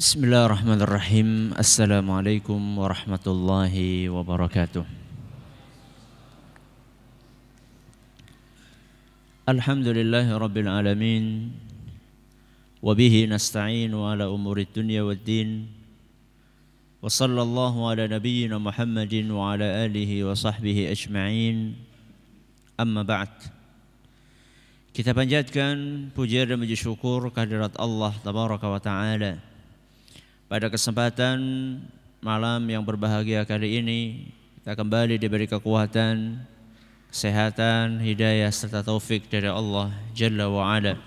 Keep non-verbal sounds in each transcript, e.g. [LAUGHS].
بسم الله الرحمن الرحيم السلام عليكم ورحمة الله وبركاته الحمد لله رب العالمين وبه نستعين على أمور الدنيا والدين وصلى الله على نبينا محمد وعلى آله وصحبه أجمعين أما بعد كتابا جاد كان dan من syukur kehadirat الله تبارك وتعالى Pada kesempatan malam yang berbahagia kali ini kita kembali diberi kekuatan, kesehatan, hidayah serta taufik dari Allah Jalla wa ala.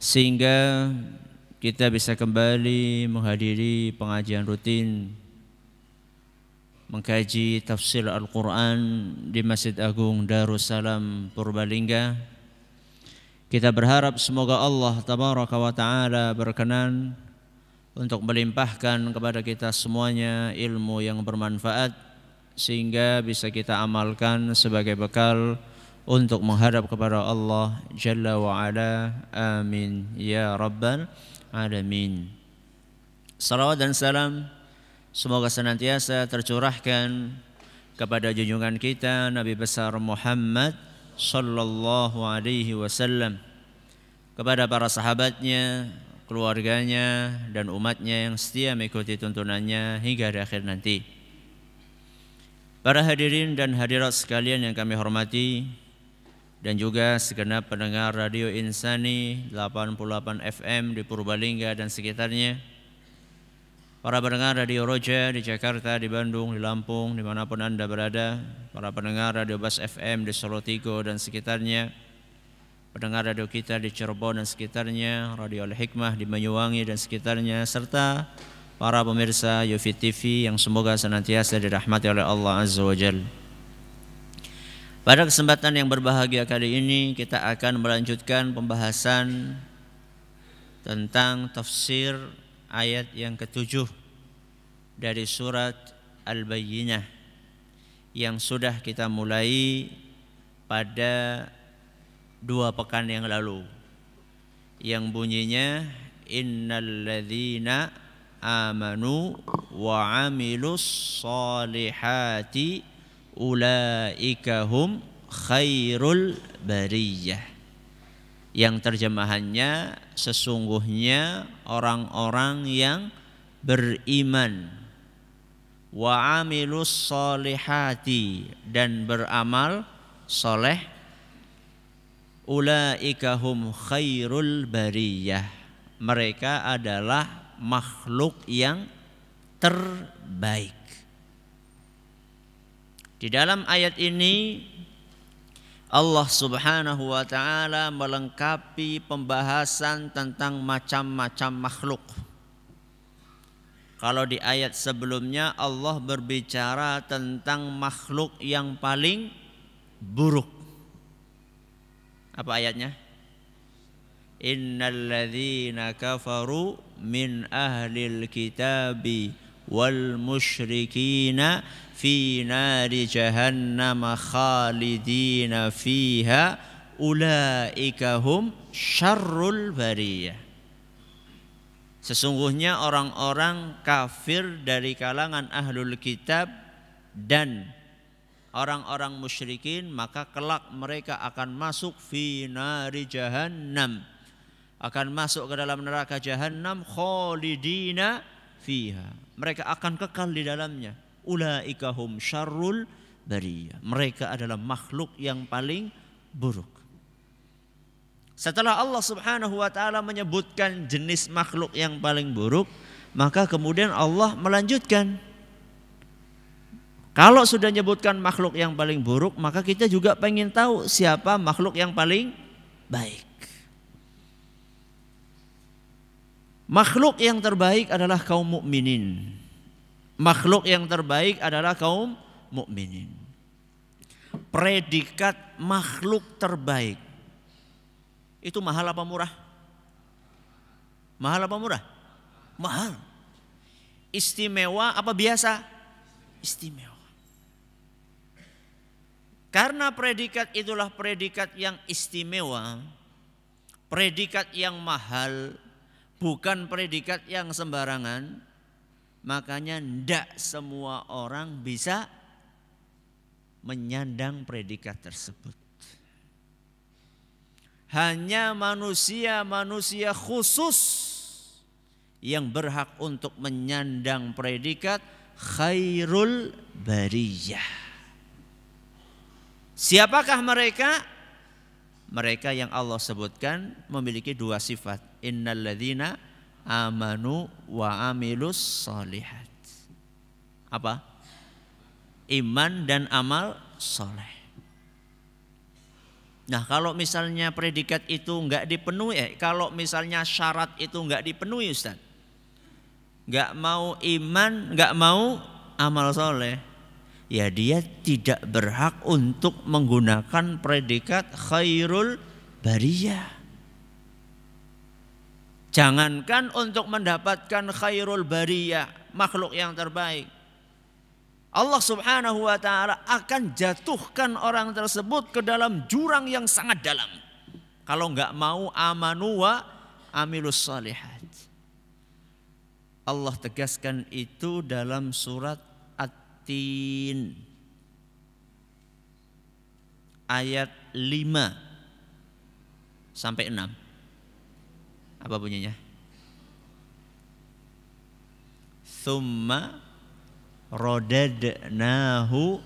Sehingga kita bisa kembali menghadiri pengajian rutin mengkaji tafsir Al-Quran di Masjid Agung Darussalam Purbalingga. Kita berharap semoga Allah Tabaraka wa Ta'ala berkenan untuk melimpahkan kepada kita semuanya ilmu yang bermanfaat sehingga bisa kita amalkan sebagai bekal untuk menghadap kepada Allah Jalla wa Ala. Amin ya rabbal alamin. Salawat dan salam semoga senantiasa tercurahkan kepada junjungan kita Nabi besar Muhammad sallallahu alaihi wasallam kepada para sahabatnya, keluarganya dan umatnya yang setia mengikuti tuntunannya hingga di akhir nanti. Para hadirin dan hadirat sekalian yang kami hormati dan juga segenap pendengar Radio Insani 88 FM di Purbalingga dan sekitarnya. Para pendengar Radio Roja di Jakarta, di Bandung, di Lampung, dimanapun Anda berada. Para pendengar Radio Bas FM di Solo Tigo dan sekitarnya pendengar radio kita di Cirebon dan sekitarnya, Radio Al-Hikmah di Banyuwangi dan sekitarnya, serta para pemirsa Yufi TV yang semoga senantiasa dirahmati oleh Allah Azza wa Jal. Pada kesempatan yang berbahagia kali ini kita akan melanjutkan pembahasan tentang tafsir ayat yang ketujuh dari surat Al-Bayyinah yang sudah kita mulai pada dua pekan yang lalu yang bunyinya innalladzina amanu wa amilus salihati ulaika hum khairul bariyah yang terjemahannya sesungguhnya orang-orang yang beriman wa amilus solihati dan beramal soleh ulaikahum khairul bariyah. Mereka adalah makhluk yang terbaik. Di dalam ayat ini Allah Subhanahu wa taala melengkapi pembahasan tentang macam-macam makhluk. Kalau di ayat sebelumnya Allah berbicara tentang makhluk yang paling buruk. Apa ayatnya? Innalladzina kafaru min ahlil kitabi wal musyrikina fi nari jahannama khalidina fiha ulaikahum syarrul bariyah Sesungguhnya orang-orang kafir dari kalangan ahlul kitab dan orang-orang musyrikin maka kelak mereka akan masuk fi nari jahannam akan masuk ke dalam neraka jahannam khalidina fiha mereka akan kekal di dalamnya ulaika hum syarrul bariyah mereka adalah makhluk yang paling buruk setelah Allah Subhanahu wa taala menyebutkan jenis makhluk yang paling buruk maka kemudian Allah melanjutkan kalau sudah menyebutkan makhluk yang paling buruk, maka kita juga pengen tahu siapa makhluk yang paling baik. Makhluk yang terbaik adalah kaum mukminin. Makhluk yang terbaik adalah kaum mukminin. Predikat makhluk terbaik itu mahal apa murah? Mahal apa murah? Mahal. Istimewa apa biasa? Istimewa. Karena predikat itulah predikat yang istimewa, predikat yang mahal, bukan predikat yang sembarangan. Makanya tidak semua orang bisa menyandang predikat tersebut. Hanya manusia-manusia khusus yang berhak untuk menyandang predikat khairul bariyah Siapakah mereka? Mereka yang Allah sebutkan memiliki dua sifat. innaladina amanu wa amilus solihat. Apa? Iman dan amal soleh. Nah kalau misalnya predikat itu nggak dipenuhi, eh, kalau misalnya syarat itu nggak dipenuhi Ustaz. Nggak mau iman, nggak mau amal soleh ya dia tidak berhak untuk menggunakan predikat khairul bariyah. Jangankan untuk mendapatkan khairul bariyah, makhluk yang terbaik. Allah Subhanahu wa taala akan jatuhkan orang tersebut ke dalam jurang yang sangat dalam. Kalau nggak mau amanu wa amilus salihat. Allah tegaskan itu dalam surat tin ayat 5 sampai 6 apa bunyinya summa rodadnahu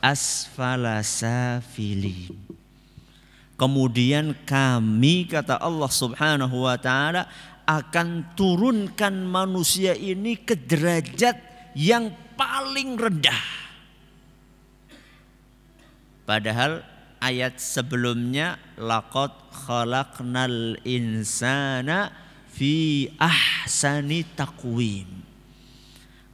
asfala safilin. Kemudian kami kata Allah Subhanahu wa taala akan turunkan manusia ini ke derajat yang paling rendah. Padahal ayat sebelumnya laqad khalaqnal insana fi ahsani takwim.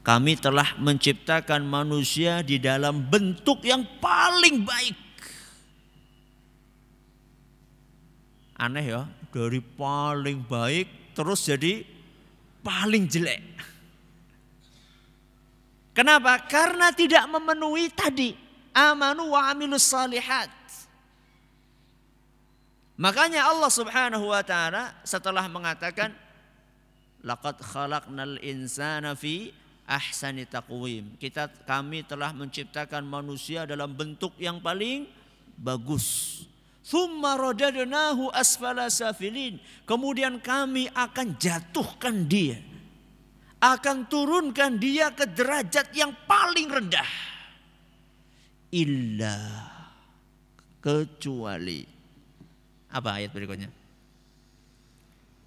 Kami telah menciptakan manusia di dalam bentuk yang paling baik. Aneh ya, dari paling baik terus jadi paling jelek. Kenapa? Karena tidak memenuhi tadi amanu wa amilus salihat. Makanya Allah Subhanahu wa taala setelah mengatakan laqad khalaqnal insana fi ahsani taqwim. Kita kami telah menciptakan manusia dalam bentuk yang paling bagus. Thumma radadnahu asfala safilin. Kemudian kami akan jatuhkan dia akan turunkan dia ke derajat yang paling rendah. Illa kecuali apa ayat berikutnya?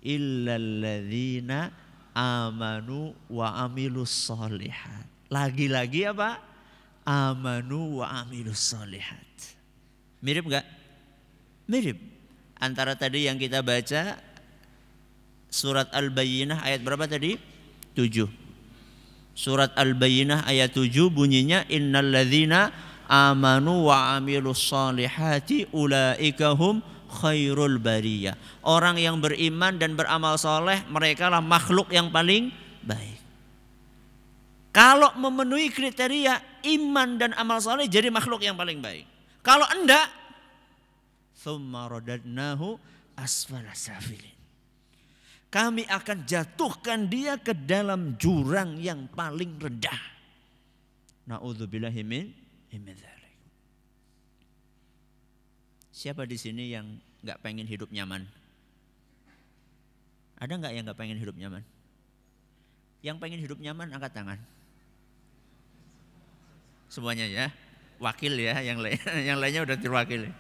Illalladzina amanu wa amilus solihat. Lagi-lagi apa? Amanu wa amilus solihat. Mirip nggak? Mirip. Antara tadi yang kita baca surat Al-Bayyinah ayat berapa tadi? 7. Surat Al-Bayyinah ayat 7 bunyinya innalladzina amanu wa amilus solihati ulaika hum khairul bariyah. Orang yang beriman dan beramal soleh mereka lah makhluk yang paling baik. Kalau memenuhi kriteria iman dan amal soleh jadi makhluk yang paling baik. Kalau enggak, thumma asfala safilin kami akan jatuhkan dia ke dalam jurang yang paling rendah. Na'udzubillahimin Siapa di sini yang nggak pengen hidup nyaman? Ada nggak yang nggak pengen hidup nyaman? Yang pengen hidup nyaman angkat tangan. Semuanya ya, wakil ya, yang lain, [LAUGHS] yang lainnya udah terwakili.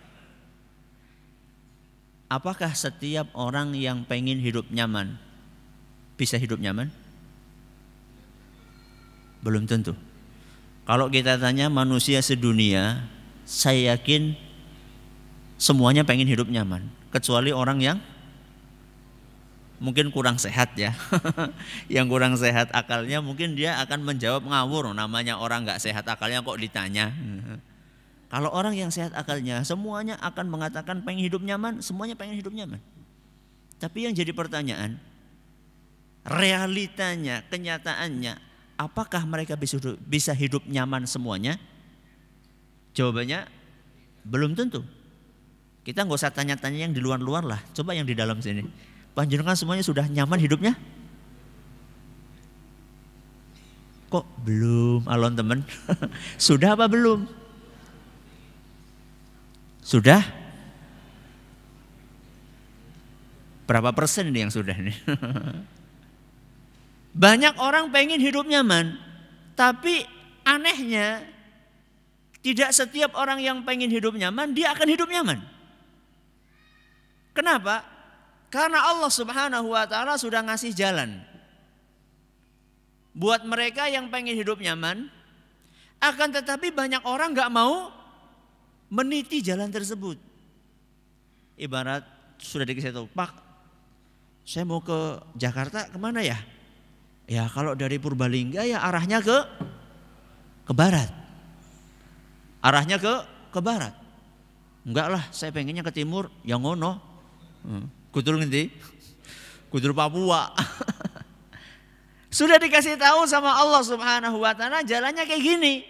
Apakah setiap orang yang pengen hidup nyaman bisa hidup nyaman? Belum tentu. Kalau kita tanya manusia sedunia, saya yakin semuanya pengen hidup nyaman, kecuali orang yang mungkin kurang sehat ya. [LAUGHS] yang kurang sehat akalnya mungkin dia akan menjawab ngawur namanya orang nggak sehat akalnya kok ditanya. [LAUGHS] Kalau orang yang sehat akalnya, semuanya akan mengatakan pengen hidup nyaman, semuanya pengen hidup nyaman. Tapi yang jadi pertanyaan, realitanya, kenyataannya, apakah mereka bisa hidup, bisa hidup nyaman semuanya? Jawabannya belum tentu. Kita nggak usah tanya-tanya yang di luar-luar lah, coba yang di dalam sini. Panjenengan semuanya sudah nyaman hidupnya? Kok belum, alon temen? [LAUGHS] sudah apa belum? Sudah? Berapa persen ini yang sudah nih? [LAUGHS] Banyak orang pengen hidup nyaman, tapi anehnya tidak setiap orang yang pengen hidup nyaman dia akan hidup nyaman. Kenapa? Karena Allah Subhanahu wa taala sudah ngasih jalan. Buat mereka yang pengen hidup nyaman, akan tetapi banyak orang nggak mau meniti jalan tersebut. Ibarat sudah dikasih tahu, Pak, saya mau ke Jakarta kemana ya? Ya kalau dari Purbalingga ya arahnya ke ke barat. Arahnya ke ke barat. Enggak lah, saya pengennya ke timur, yang ngono. Hmm. Kutul Nanti [LAUGHS] Kutul Papua. [LAUGHS] Sudah dikasih tahu sama Allah Subhanahu wa taala jalannya kayak gini.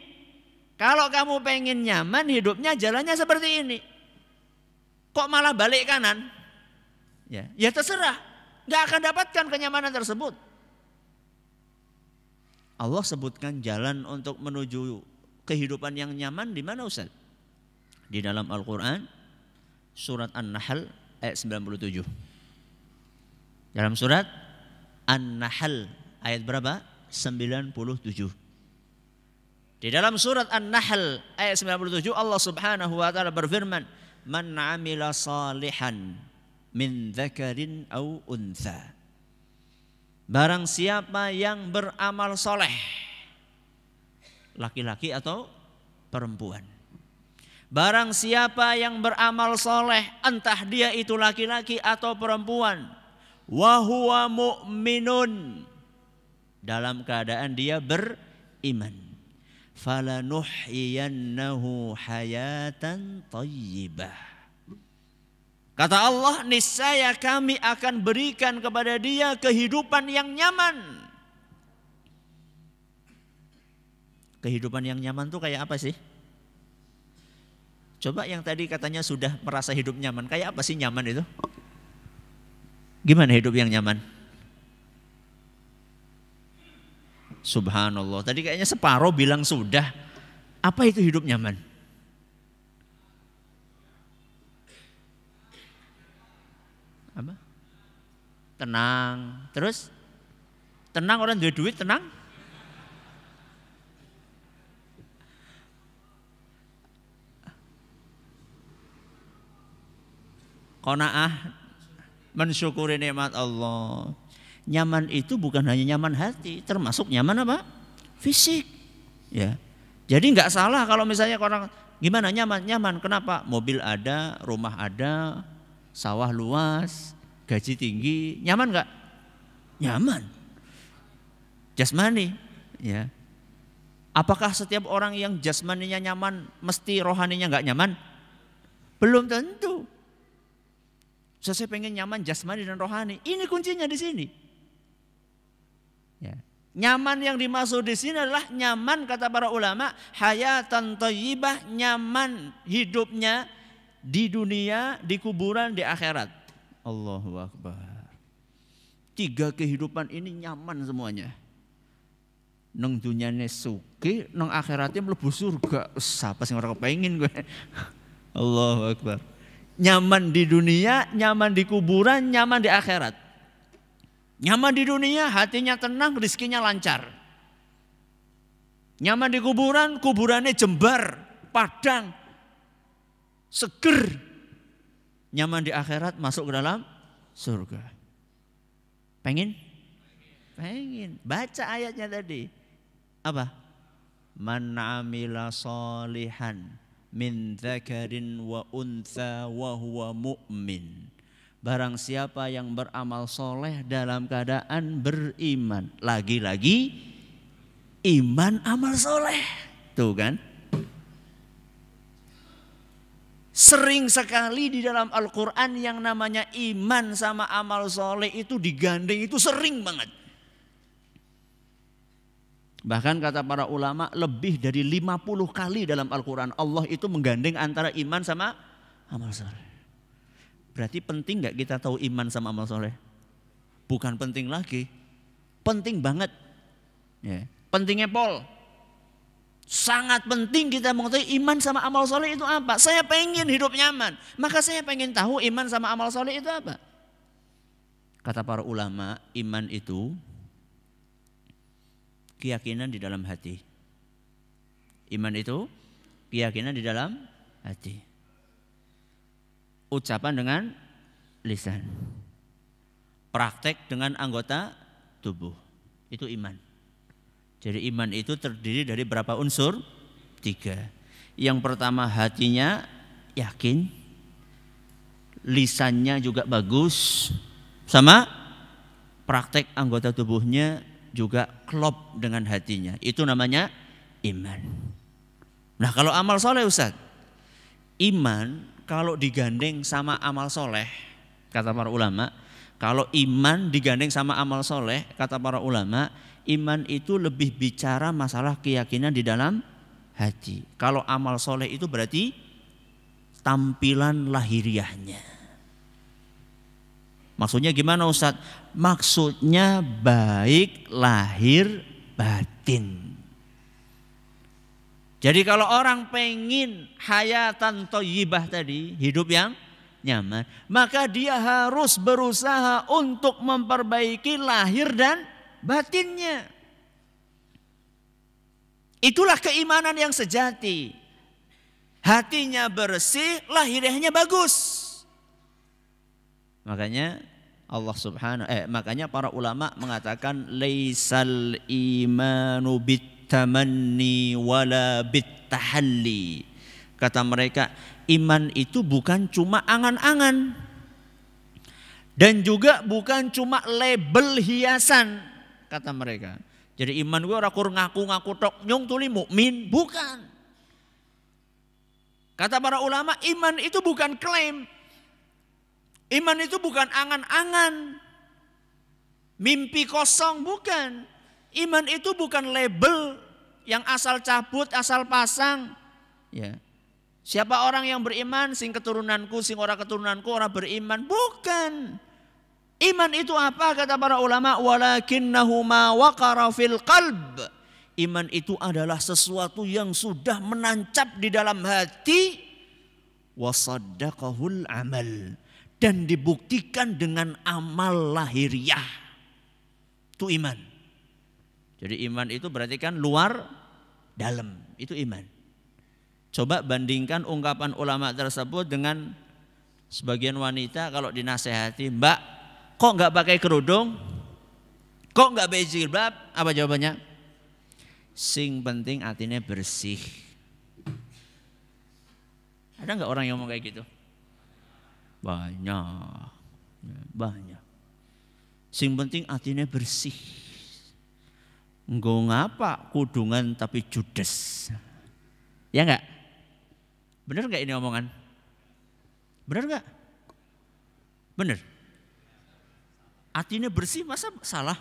Kalau kamu pengen nyaman hidupnya jalannya seperti ini. Kok malah balik kanan? Ya, ya terserah. Gak akan dapatkan kenyamanan tersebut. Allah sebutkan jalan untuk menuju kehidupan yang nyaman di mana Ustaz? Di dalam Al-Quran surat An-Nahl ayat 97. Dalam surat An-Nahl ayat berapa? 97. Di dalam surat An-Nahl ayat 97 Allah Subhanahu wa taala berfirman, "Man 'amila salihan min dzakarin aw untha." Barang siapa yang beramal soleh Laki-laki atau perempuan Barang siapa yang beramal soleh Entah dia itu laki-laki atau perempuan Wahuwa mu'minun Dalam keadaan dia beriman falanuhyiyannahu hayatan tayyibah. Kata Allah, niscaya kami akan berikan kepada dia kehidupan yang nyaman. Kehidupan yang nyaman tuh kayak apa sih? Coba yang tadi katanya sudah merasa hidup nyaman, kayak apa sih nyaman itu? Gimana hidup yang nyaman? Subhanallah. Tadi kayaknya separuh bilang sudah. Apa itu hidup nyaman? Apa? Tenang. Terus? Tenang orang duit duit tenang? Kona'ah mensyukuri nikmat Allah nyaman itu bukan hanya nyaman hati, termasuk nyaman apa? Fisik. Ya. Jadi nggak salah kalau misalnya orang gimana nyaman nyaman kenapa mobil ada rumah ada sawah luas gaji tinggi nyaman nggak nyaman jasmani ya apakah setiap orang yang jasmaninya nyaman mesti rohaninya nggak nyaman belum tentu saya pengen nyaman jasmani dan rohani ini kuncinya di sini Nyaman yang dimaksud di sini adalah nyaman kata para ulama hayatan thayyibah, nyaman hidupnya di dunia, di kuburan, di akhirat. Allahu akbar. Tiga kehidupan ini nyaman semuanya. Neng dunyane suki, neng akhiratnya mlebu surga. Siapa sih orang pengen gue? Allahu akbar. Nyaman di dunia, nyaman di kuburan, nyaman di akhirat. Nyaman di dunia, hatinya tenang, rizkinya lancar. Nyaman di kuburan, kuburannya jembar, padang, seger. Nyaman di akhirat, masuk ke dalam surga. Pengen? Pengen. Baca ayatnya tadi. Apa? Man amila salihan min dzakarin wa untha wa huwa mu'min Barang siapa yang beramal soleh dalam keadaan beriman. Lagi-lagi iman amal soleh. Tuh kan. Sering sekali di dalam Al-Quran yang namanya iman sama amal soleh itu digandeng itu sering banget. Bahkan kata para ulama lebih dari 50 kali dalam Al-Quran Allah itu menggandeng antara iman sama amal soleh. Berarti penting nggak kita tahu iman sama amal soleh? Bukan penting lagi, penting banget. Ya. Pentingnya Paul. Sangat penting kita mengetahui iman sama amal soleh itu apa. Saya pengen hidup nyaman, maka saya pengen tahu iman sama amal soleh itu apa. Kata para ulama, iman itu keyakinan di dalam hati. Iman itu keyakinan di dalam hati ucapan dengan lisan, praktek dengan anggota tubuh. Itu iman. Jadi iman itu terdiri dari berapa unsur? Tiga. Yang pertama hatinya yakin, lisannya juga bagus, sama praktek anggota tubuhnya juga klop dengan hatinya. Itu namanya iman. Nah kalau amal soleh Ustaz, iman kalau digandeng sama amal soleh, kata para ulama, kalau iman digandeng sama amal soleh, kata para ulama, iman itu lebih bicara masalah keyakinan di dalam hati. Kalau amal soleh itu berarti tampilan lahiriahnya. Maksudnya gimana Ustadz? Maksudnya baik lahir batin. Jadi kalau orang pengen hayatan toyibah tadi, hidup yang nyaman, maka dia harus berusaha untuk memperbaiki lahir dan batinnya. Itulah keimanan yang sejati. Hatinya bersih, lahirnya bagus. Makanya Allah Subhanahu eh makanya para ulama mengatakan laisal imanu bitamanni wala tahalli. Kata mereka, iman itu bukan cuma angan-angan. Dan juga bukan cuma label hiasan, kata mereka. Jadi iman gue rakur ngaku-ngaku tok nyong tuli mukmin, bukan. Kata para ulama, iman itu bukan klaim. Iman itu bukan angan-angan. Mimpi kosong, bukan. Iman itu bukan label yang asal cabut, asal pasang. Ya. Siapa orang yang beriman, sing keturunanku, sing orang keturunanku, orang beriman. Bukan. Iman itu apa kata para ulama? Walakinnahu ma waqara fil qalb. Iman itu adalah sesuatu yang sudah menancap di dalam hati wasaddaqahul amal dan dibuktikan dengan amal lahiriah. Itu iman. Jadi iman itu berarti kan luar dalam, itu iman. Coba bandingkan ungkapan ulama tersebut dengan sebagian wanita kalau dinasehati, "Mbak, kok nggak pakai kerudung? Kok nggak pakai Apa jawabannya? Sing penting hatinya bersih. Ada nggak orang yang mau kayak gitu? Banyak, banyak. Sing penting hatinya bersih. Nggo ngapa kudungan tapi judes. Ya enggak? Bener enggak ini omongan? Bener enggak? Bener. Hatinya bersih masa salah?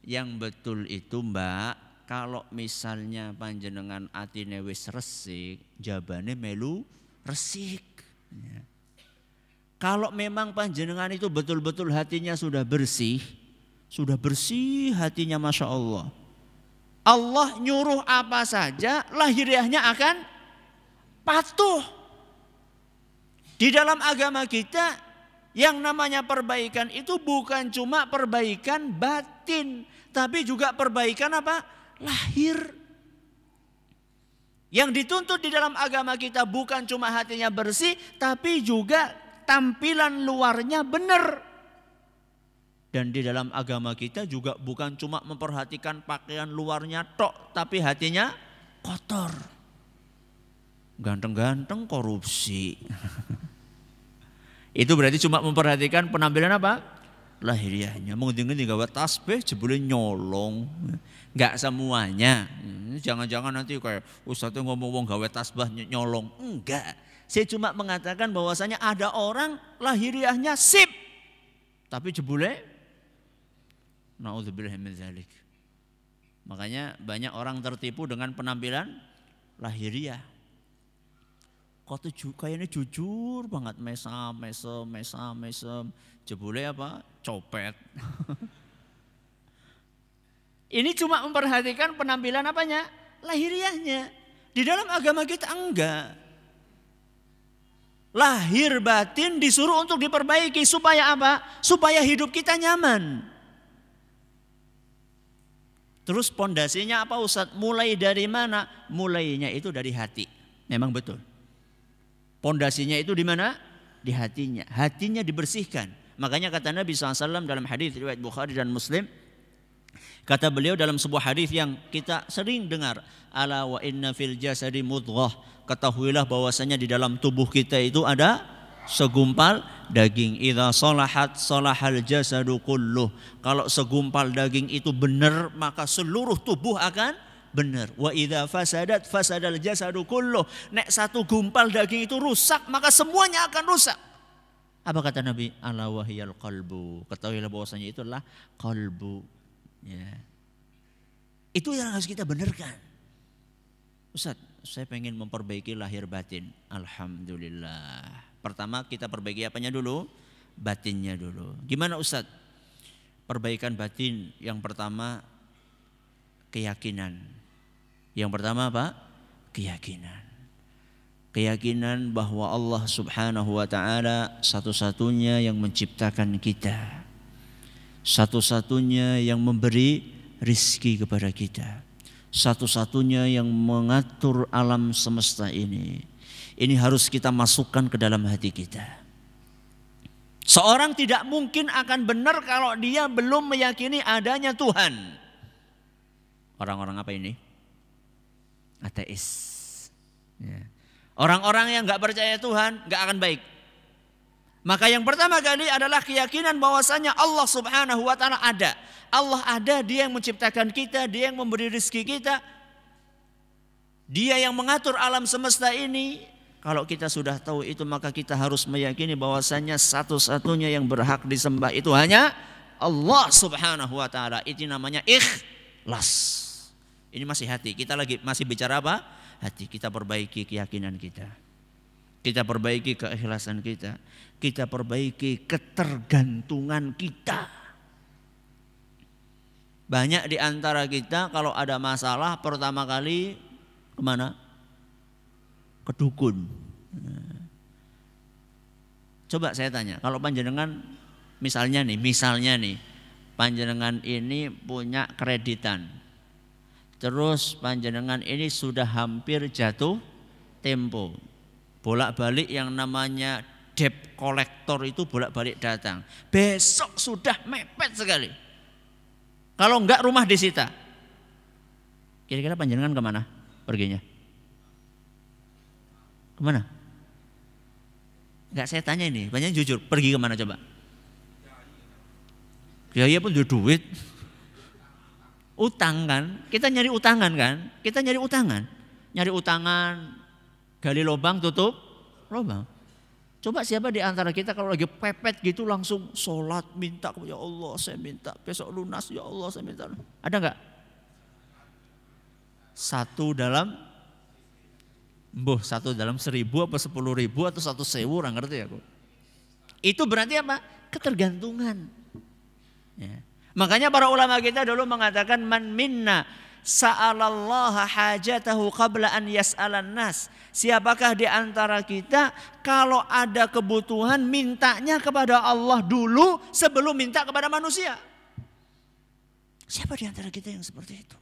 Yang betul itu mbak, kalau misalnya panjenengan atine wis resik, jabane melu resik. Ya. Kalau memang panjenengan itu betul-betul hatinya sudah bersih, sudah bersih hatinya Masya Allah. Allah nyuruh apa saja lahiriahnya akan patuh. Di dalam agama kita yang namanya perbaikan itu bukan cuma perbaikan batin. Tapi juga perbaikan apa? Lahir. Yang dituntut di dalam agama kita bukan cuma hatinya bersih, tapi juga tampilan luarnya benar. Dan di dalam agama kita juga bukan cuma memperhatikan pakaian luarnya tok, tapi hatinya kotor. Ganteng-ganteng korupsi. [LAUGHS] Itu berarti cuma memperhatikan penampilan apa? Lahiriahnya. Mungkin gawat tasbih jebule nyolong. Enggak semuanya. Hmm, jangan-jangan nanti kayak Ustaz ngomong wong gawe tasbah nyolong. Enggak. Saya cuma mengatakan bahwasanya ada orang lahiriahnya sip. Tapi jebule Nauzubillah min Makanya banyak orang tertipu dengan penampilan lahiriah. Kok tuh kayaknya jujur banget mesam, mesem, mesam, mesem. Jebule apa? Copet. [LAUGHS] Ini cuma memperhatikan penampilan apanya? Lahiriahnya. Di dalam agama kita enggak. Lahir batin disuruh untuk diperbaiki supaya apa? Supaya hidup kita nyaman. Terus pondasinya apa Ustaz? Mulai dari mana? Mulainya itu dari hati. Memang betul. Pondasinya itu di mana? Di hatinya. Hatinya dibersihkan. Makanya kata Nabi SAW dalam hadis riwayat Bukhari dan Muslim, Kata beliau dalam sebuah hadis yang kita sering dengar, ala wa inna fil jasadi mudghah. Ketahuilah bahwasanya di dalam tubuh kita itu ada segumpal daging. Idza salahat salahal jasadu kulluh. Kalau segumpal daging itu benar, maka seluruh tubuh akan benar. Wa idza fasadat fasadal jasadu kulluh. Nek satu gumpal daging itu rusak, maka semuanya akan rusak. Apa kata Nabi? Ala wahyal qalbu. Ketahuilah bahwasanya itu adalah qalbu. Ya. Itu yang harus kita benarkan. Ustaz, saya pengen memperbaiki lahir batin. Alhamdulillah Pertama kita perbaiki apanya dulu? Batinnya dulu. Gimana Ustaz? Perbaikan batin yang pertama keyakinan. Yang pertama apa? Keyakinan. Keyakinan bahwa Allah Subhanahu wa taala satu-satunya yang menciptakan kita. Satu-satunya yang memberi rizki kepada kita. Satu-satunya yang mengatur alam semesta ini ini harus kita masukkan ke dalam hati kita. Seorang tidak mungkin akan benar kalau dia belum meyakini adanya Tuhan. Orang-orang apa ini? Ateis. Ya. Orang-orang yang nggak percaya Tuhan nggak akan baik. Maka yang pertama kali adalah keyakinan bahwasanya Allah Subhanahu wa taala ada. Allah ada, Dia yang menciptakan kita, Dia yang memberi rezeki kita. Dia yang mengatur alam semesta ini, kalau kita sudah tahu itu maka kita harus meyakini bahwasanya satu-satunya yang berhak disembah itu hanya Allah Subhanahu wa taala. Itu namanya ikhlas. Ini masih hati. Kita lagi masih bicara apa? Hati. Kita perbaiki keyakinan kita. Kita perbaiki keikhlasan kita. Kita perbaiki ketergantungan kita. Banyak di antara kita kalau ada masalah pertama kali kemana? pedukun. Coba saya tanya, kalau panjenengan misalnya nih, misalnya nih, panjenengan ini punya kreditan. Terus panjenengan ini sudah hampir jatuh tempo. Bolak-balik yang namanya debt collector itu bolak-balik datang. Besok sudah mepet sekali. Kalau enggak rumah disita. Kira-kira panjenengan kemana perginya? Kemana? Enggak saya tanya ini, banyak jujur, pergi kemana coba? Ya iya pun duit. Utang kan, kita nyari utangan kan, kita nyari utangan. Nyari utangan, gali lubang tutup, lubang. Coba siapa di antara kita kalau lagi pepet gitu langsung sholat minta ya Allah saya minta besok lunas ya Allah saya minta. Ada nggak? Satu dalam Mbah satu dalam seribu apa sepuluh ribu atau satu sewu, orang ngerti aku. Ya, itu berarti apa? Ketergantungan. Ya. Makanya para ulama kita dulu mengatakan man minna sa'alallaha hajatahu qabla an yas'alan nas. Siapakah di antara kita kalau ada kebutuhan mintanya kepada Allah dulu sebelum minta kepada manusia? Siapa di antara kita yang seperti itu?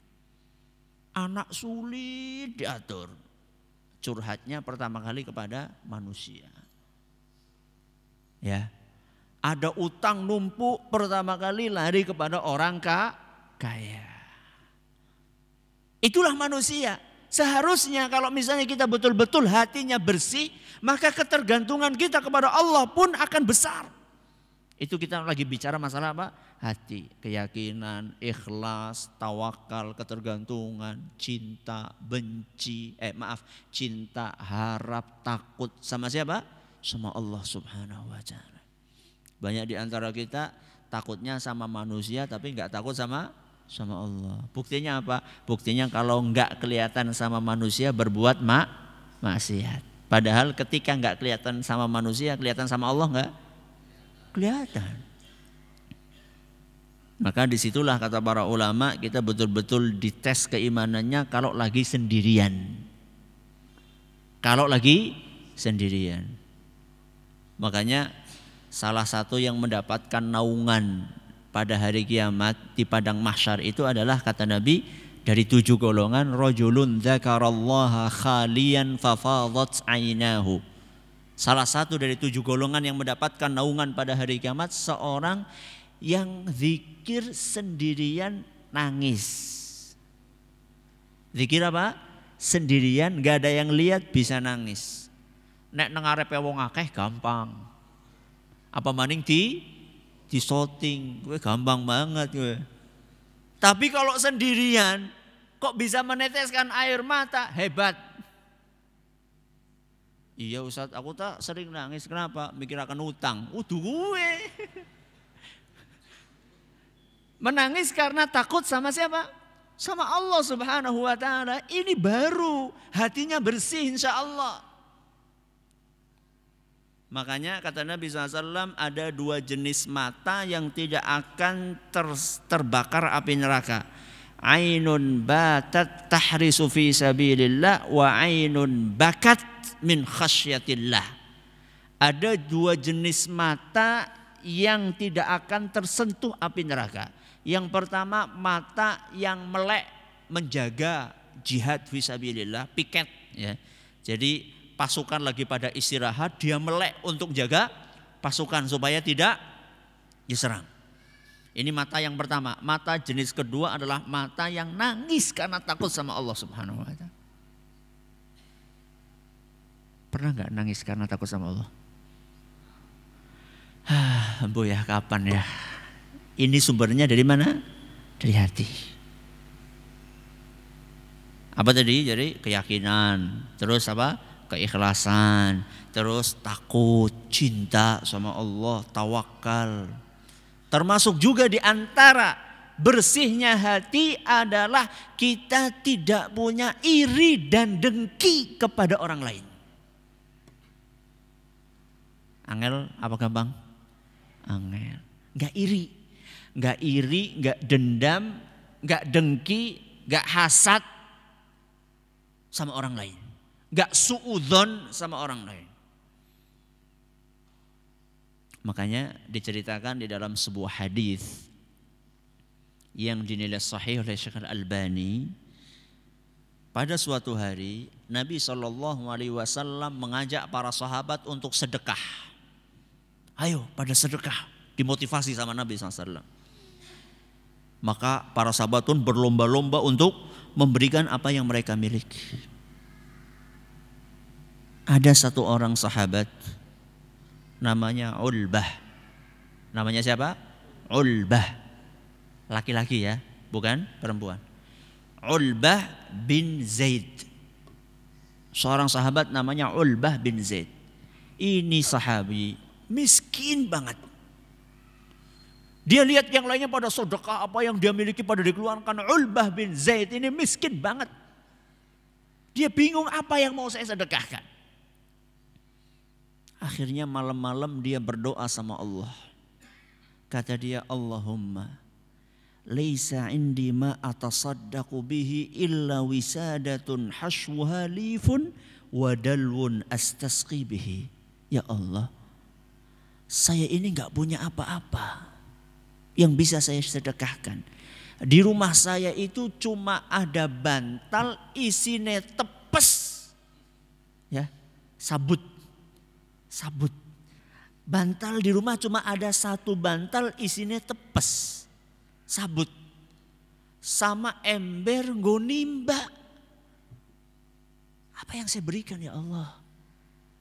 Anak sulit diatur curhatnya pertama kali kepada manusia. Ya. Ada utang numpuk pertama kali lari kepada orang kaya. Itulah manusia. Seharusnya kalau misalnya kita betul-betul hatinya bersih, maka ketergantungan kita kepada Allah pun akan besar. Itu kita lagi bicara masalah apa? Hati, keyakinan, ikhlas, tawakal, ketergantungan, cinta, benci, eh maaf, cinta, harap, takut sama siapa? Sama Allah Subhanahu wa taala. Banyak di antara kita takutnya sama manusia tapi nggak takut sama sama Allah. Buktinya apa? Buktinya kalau nggak kelihatan sama manusia berbuat mak maksiat. Padahal ketika nggak kelihatan sama manusia, kelihatan sama Allah enggak kelihatan. Maka disitulah kata para ulama kita betul-betul dites keimanannya kalau lagi sendirian. Kalau lagi sendirian. Makanya salah satu yang mendapatkan naungan pada hari kiamat di padang mahsyar itu adalah kata Nabi dari tujuh golongan rojulun zakarallaha khalian fafadat ainahu Salah satu dari tujuh golongan yang mendapatkan naungan pada hari kiamat seorang yang zikir sendirian nangis. Zikir apa? Sendirian, gak ada yang lihat bisa nangis. Nek nengarepe wong akeh gampang. Apa maning di di shooting, gue gampang banget gue. Tapi kalau sendirian, kok bisa meneteskan air mata? Hebat. Iya Ustadz, aku tak sering nangis. Kenapa? Mikir akan utang. Udah gue. [LAUGHS] Menangis karena takut sama siapa? Sama Allah subhanahu wa ta'ala. Ini baru hatinya bersih insya Allah. Makanya kata Nabi SAW ada dua jenis mata yang tidak akan ter, terbakar api neraka ainun batat tahrisu fi sabilillah wa ainun bakat min khasyatillah. Ada dua jenis mata yang tidak akan tersentuh api neraka. Yang pertama mata yang melek menjaga jihad visabilillah piket ya. Jadi pasukan lagi pada istirahat dia melek untuk jaga pasukan supaya tidak diserang. Ini mata yang pertama. Mata jenis kedua adalah mata yang nangis karena takut sama Allah Subhanahu wa taala. Pernah nggak nangis karena takut sama Allah? Hah, Bu ya kapan ya? Ini sumbernya dari mana? Dari hati. Apa tadi? Jadi keyakinan, terus apa? Keikhlasan, terus takut, cinta sama Allah, tawakal. Termasuk juga di antara bersihnya hati adalah kita tidak punya iri dan dengki kepada orang lain. Angel apa gampang? Angel. Gak iri. Gak iri, gak dendam, gak dengki, gak hasad sama orang lain. Gak suudon sama orang lain. Makanya diceritakan di dalam sebuah hadis yang dinilai sahih oleh Syekh Al-Albani pada suatu hari Nabi Shallallahu alaihi wasallam mengajak para sahabat untuk sedekah. Ayo pada sedekah, dimotivasi sama Nabi SAW. Maka para sahabat pun berlomba-lomba untuk memberikan apa yang mereka miliki. Ada satu orang sahabat namanya Ulbah. Namanya siapa? Ulbah. Laki-laki ya, bukan perempuan. Ulbah bin Zaid. Seorang sahabat namanya Ulbah bin Zaid. Ini sahabi miskin banget. Dia lihat yang lainnya pada sedekah apa yang dia miliki pada dikeluarkan. Ulbah bin Zaid ini miskin banget. Dia bingung apa yang mau saya sedekahkan. Akhirnya malam-malam dia berdoa sama Allah. Kata dia, Allahumma laisa indi ma atasaddaqu bihi illa wisadatun hashwuha lifun wa dalwun astasqi bihi. Ya Allah, saya ini nggak punya apa-apa yang bisa saya sedekahkan. Di rumah saya itu cuma ada bantal isine tepes. Ya, sabut sabut. Bantal di rumah cuma ada satu bantal isinya tepes, sabut. Sama ember gonimba. Apa yang saya berikan ya Allah?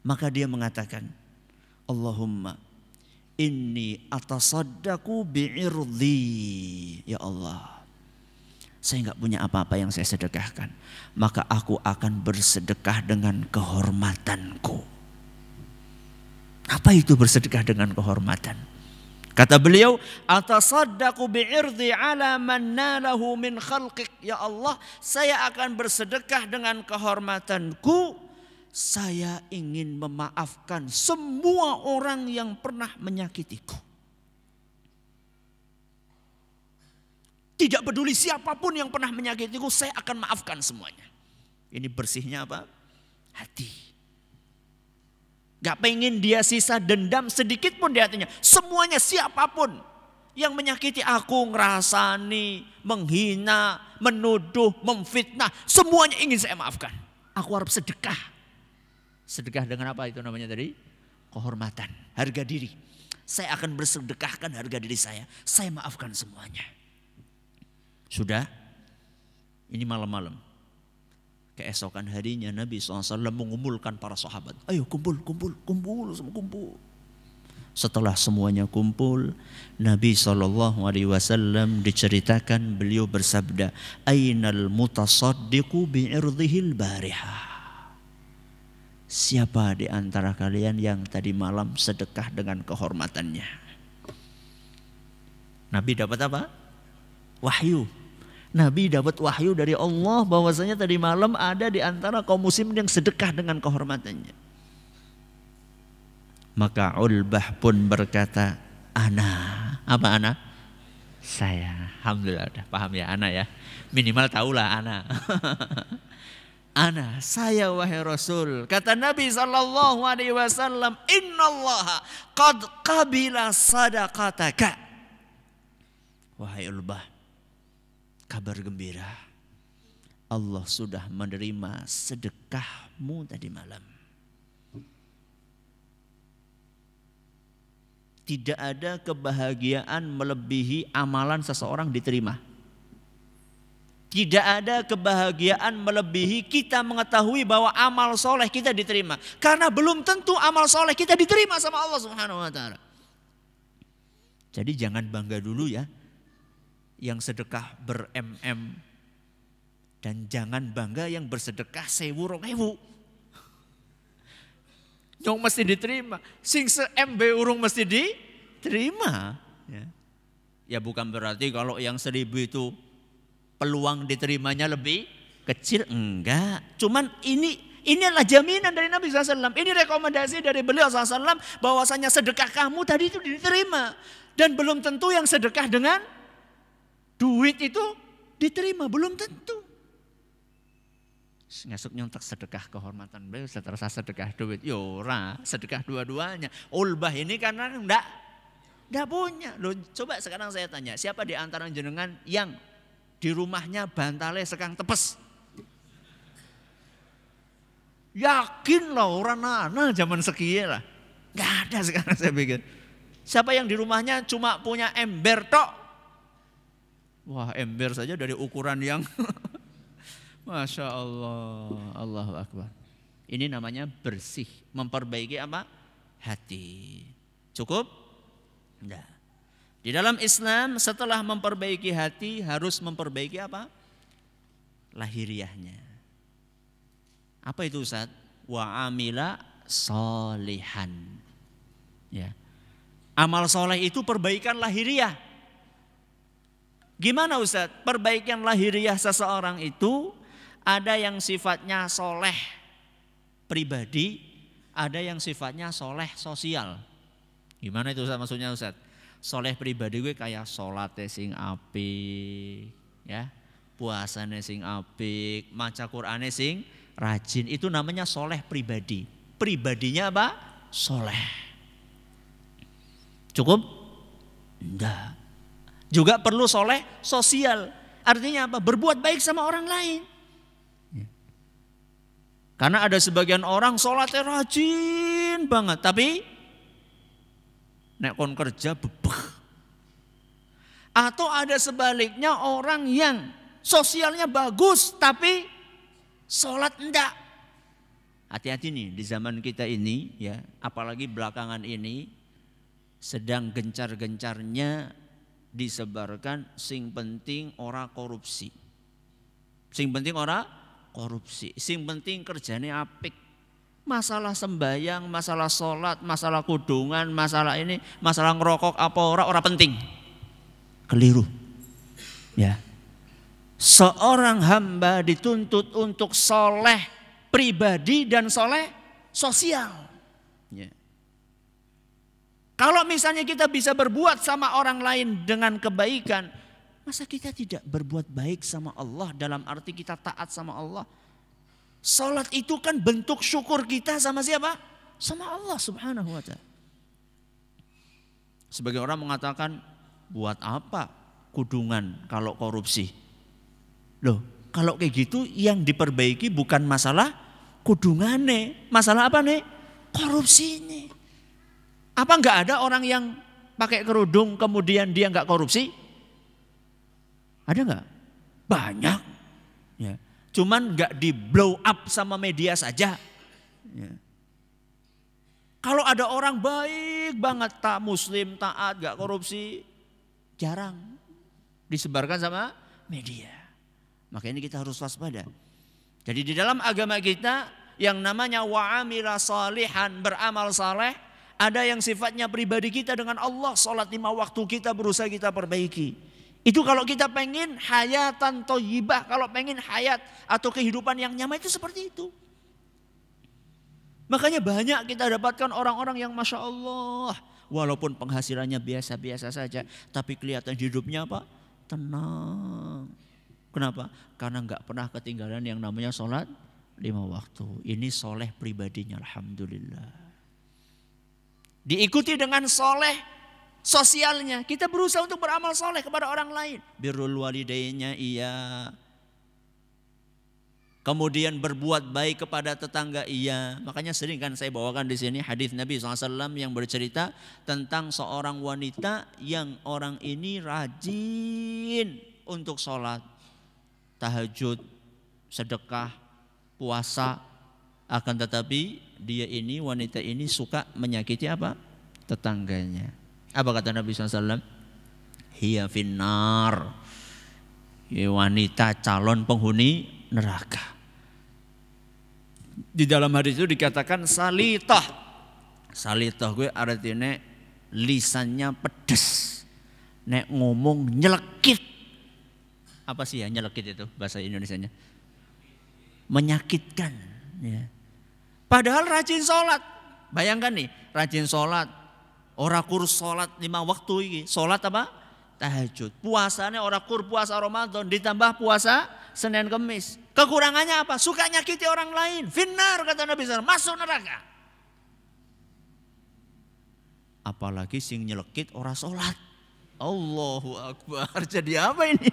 Maka dia mengatakan, Allahumma inni atasaddaku bi'irdi. Ya Allah, saya nggak punya apa-apa yang saya sedekahkan. Maka aku akan bersedekah dengan kehormatanku. Apa itu bersedekah dengan kehormatan? Kata beliau, "Atasaddaqu bi'irdi 'ala man nalahu min khalqik." Ya Allah, saya akan bersedekah dengan kehormatanku. Saya ingin memaafkan semua orang yang pernah menyakitiku. Tidak peduli siapapun yang pernah menyakitiku, saya akan maafkan semuanya. Ini bersihnya apa? Hati. Gak pengen dia sisa dendam sedikit pun di hatinya. Semuanya siapapun yang menyakiti aku ngerasani, menghina, menuduh, memfitnah. Semuanya ingin saya maafkan. Aku harap sedekah. Sedekah dengan apa itu namanya tadi? Kehormatan, harga diri. Saya akan bersedekahkan harga diri saya. Saya maafkan semuanya. Sudah? Ini malam-malam Keesokan harinya Nabi SAW mengumpulkan para sahabat. Ayo kumpul, kumpul, kumpul, semua kumpul. Setelah semuanya kumpul, Nabi Shallallahu Alaihi Wasallam diceritakan beliau bersabda, Ainal mutasaddiqu bi'irdihil bariha. Siapa di antara kalian yang tadi malam sedekah dengan kehormatannya? Nabi dapat apa? Wahyu Nabi dapat wahyu dari Allah bahwasanya tadi malam ada di antara kaum muslim yang sedekah dengan kehormatannya. Maka Ulbah pun berkata, Ana. Apa Ana? Saya. Alhamdulillah udah paham ya Ana ya. Minimal tahulah Ana. [LAUGHS] Ana, saya wahai Rasul. Kata Nabi Sallallahu Alaihi Wasallam, Inna Allah qad qabila sadaqataka. Wahai Ulbah, kabar gembira. Allah sudah menerima sedekahmu tadi malam. Tidak ada kebahagiaan melebihi amalan seseorang diterima. Tidak ada kebahagiaan melebihi kita mengetahui bahwa amal soleh kita diterima. Karena belum tentu amal soleh kita diterima sama Allah subhanahu wa ta'ala. Jadi jangan bangga dulu ya yang sedekah ber-MM. Dan jangan bangga yang bersedekah sewu rong ewu. Nyong mesti diterima. Sing se-MB urung mesti diterima. Ya. ya bukan berarti kalau yang seribu itu peluang diterimanya lebih kecil. Enggak. Cuman ini ini adalah jaminan dari Nabi SAW. Ini rekomendasi dari beliau SAW bahwasanya sedekah kamu tadi itu diterima. Dan belum tentu yang sedekah dengan Duit itu diterima, belum tentu. ngasuk nyontek sedekah kehormatan beliau, seterusnya sedekah duit. Yora, ya sedekah dua-duanya. Ulbah ini karena enggak, enggak punya. Loh, coba sekarang saya tanya, siapa di antara jenengan yang di rumahnya bantalnya sekang tepes? Yakin lah orang nana zaman sekian lah. Enggak ada sekarang [LAUGHS] saya pikir. Siapa yang di rumahnya cuma punya ember tok, Wah ember saja dari ukuran yang [LAUGHS] Masya Allah Allahu Akbar Ini namanya bersih Memperbaiki apa? Hati Cukup? Nggak. Di dalam Islam setelah memperbaiki hati Harus memperbaiki apa? Lahiriahnya Apa itu Ustaz? Wa amila solihan ya. Amal soleh itu perbaikan lahiriah Gimana Ustaz? Perbaikan lahiriah seseorang itu ada yang sifatnya soleh pribadi, ada yang sifatnya soleh sosial. Gimana itu Ustaz maksudnya Ustaz? Soleh pribadi gue kayak sholat sing api, ya puasane sing api, maca Quran sing rajin. Itu namanya soleh pribadi. Pribadinya apa? Soleh. Cukup? Enggak juga perlu soleh sosial. Artinya apa? Berbuat baik sama orang lain. Ya. Karena ada sebagian orang sholatnya rajin banget. Tapi nek kon kerja bebek. Atau ada sebaliknya orang yang sosialnya bagus tapi sholat enggak. Hati-hati nih di zaman kita ini ya. Apalagi belakangan ini sedang gencar-gencarnya disebarkan sing penting ora korupsi. Sing penting ora korupsi. Sing penting kerjanya apik. Masalah sembahyang, masalah sholat, masalah kudungan, masalah ini, masalah ngerokok apa orang orang penting. Keliru. Ya. Seorang hamba dituntut untuk soleh pribadi dan soleh sosial. Ya. Kalau misalnya kita bisa berbuat sama orang lain dengan kebaikan, masa kita tidak berbuat baik sama Allah dalam arti kita taat sama Allah? Salat itu kan bentuk syukur kita sama siapa? Sama Allah Subhanahu wa taala. Sebagai orang mengatakan, buat apa kudungan kalau korupsi? Loh, kalau kayak gitu yang diperbaiki bukan masalah kudungane, masalah apa nih? Korupsi nih. Apa enggak ada orang yang pakai kerudung kemudian dia enggak korupsi? Ada enggak? Banyak. Ya. Cuman enggak di blow up sama media saja. Ya. Kalau ada orang baik banget tak muslim taat gak korupsi jarang disebarkan sama media. Makanya ini kita harus waspada. Jadi di dalam agama kita yang namanya wa'amila salihan beramal saleh ada yang sifatnya pribadi kita dengan Allah, sholat lima waktu kita berusaha kita perbaiki. Itu kalau kita pengen hayatan toyibah, kalau pengen hayat atau kehidupan yang nyaman itu seperti itu. Makanya banyak kita dapatkan orang-orang yang Masya Allah. Walaupun penghasilannya biasa-biasa saja. Tapi kelihatan hidupnya apa? Tenang. Kenapa? Karena nggak pernah ketinggalan yang namanya sholat lima waktu. Ini soleh pribadinya Alhamdulillah. Diikuti dengan soleh sosialnya. Kita berusaha untuk beramal soleh kepada orang lain. Birrul walidainya iya. Kemudian berbuat baik kepada tetangga iya. Makanya sering kan saya bawakan di sini hadis Nabi SAW yang bercerita tentang seorang wanita yang orang ini rajin untuk sholat, tahajud, sedekah, puasa. Akan tetapi dia ini wanita ini suka menyakiti apa? tetangganya. Apa kata Nabi SAW? Hiya finnar. Ya wanita calon penghuni neraka. Di dalam hadis itu dikatakan salitah. Salitah gue artinya lisannya pedes. Nek ngomong nyelekit. Apa sih ya nyelekit itu bahasa Indonesia nya Menyakitkan. Ya Padahal rajin sholat. Bayangkan nih, rajin sholat. Orang kur sholat lima waktu ini. Sholat apa? Tahajud. Puasanya orang kur puasa Ramadan. Ditambah puasa Senin Kemis. Kekurangannya apa? Suka nyakiti orang lain. Finar kata Nabi SAW. Masuk neraka. Apalagi sing nyelekit orang sholat. Allahu Akbar. [LAUGHS] Jadi apa ini?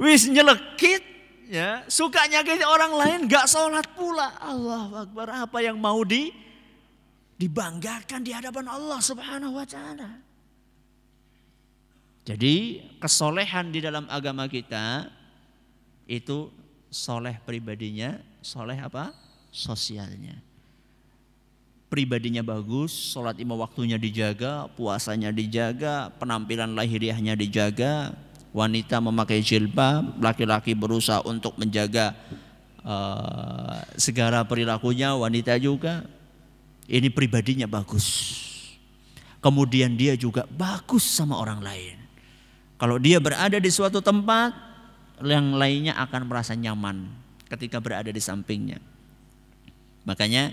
Wis nyelekit ya suka nyakitin orang lain gak sholat pula Allah Akbar apa yang mau di dibanggakan di hadapan Allah subhanahu wa ta'ala jadi kesolehan di dalam agama kita itu soleh pribadinya soleh apa sosialnya pribadinya bagus sholat imam waktunya dijaga puasanya dijaga penampilan lahiriahnya dijaga wanita memakai jilbab, laki-laki berusaha untuk menjaga uh, segala perilakunya, wanita juga. Ini pribadinya bagus. Kemudian dia juga bagus sama orang lain. Kalau dia berada di suatu tempat, yang lainnya akan merasa nyaman ketika berada di sampingnya. Makanya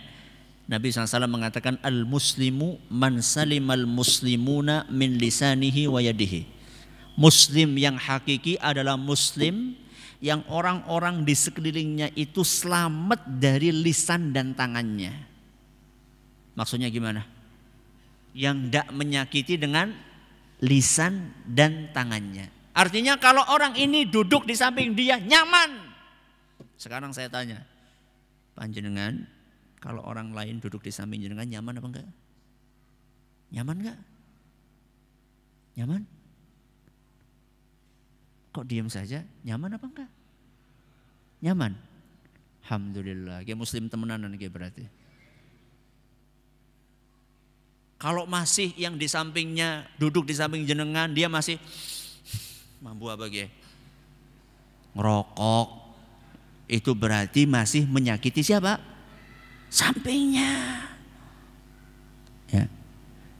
Nabi SAW mengatakan al-muslimu man salimal muslimuna min lisanihi wa yadihi. Muslim yang hakiki adalah Muslim yang orang-orang di sekelilingnya itu selamat dari lisan dan tangannya. Maksudnya gimana? Yang tidak menyakiti dengan lisan dan tangannya. Artinya kalau orang ini duduk di samping dia nyaman. Sekarang saya tanya, panjenengan kalau orang lain duduk di samping jenengan nyaman apa enggak? Nyaman enggak? Nyaman? Kok diem saja? Nyaman apa enggak? Nyaman. Alhamdulillah. Kayak muslim temenan kayak berarti. Kalau masih yang di sampingnya duduk di samping jenengan, dia masih [SNIFFS] mampu apa gue? Ngerokok. Itu berarti masih menyakiti siapa? Sampingnya. Ya.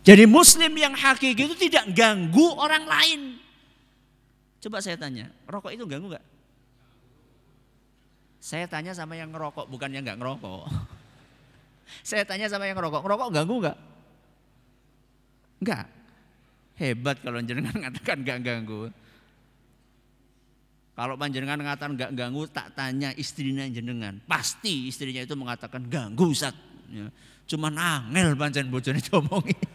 Jadi muslim yang hakiki itu tidak ganggu orang lain. Coba saya tanya, rokok itu ganggu nggak? Saya tanya sama yang ngerokok, bukan yang nggak ngerokok. [LAUGHS] saya tanya sama yang ngerokok, ngerokok ganggu nggak? Nggak. Hebat kalau jenengan [LAUGHS] mengatakan nggak ganggu. Kalau panjenengan mengatakan nggak ganggu, tak tanya istrinya jenengan. Pasti istrinya itu mengatakan ganggu Ustaz. Ya. Cuma Cuman angel pancen bojone diomongin.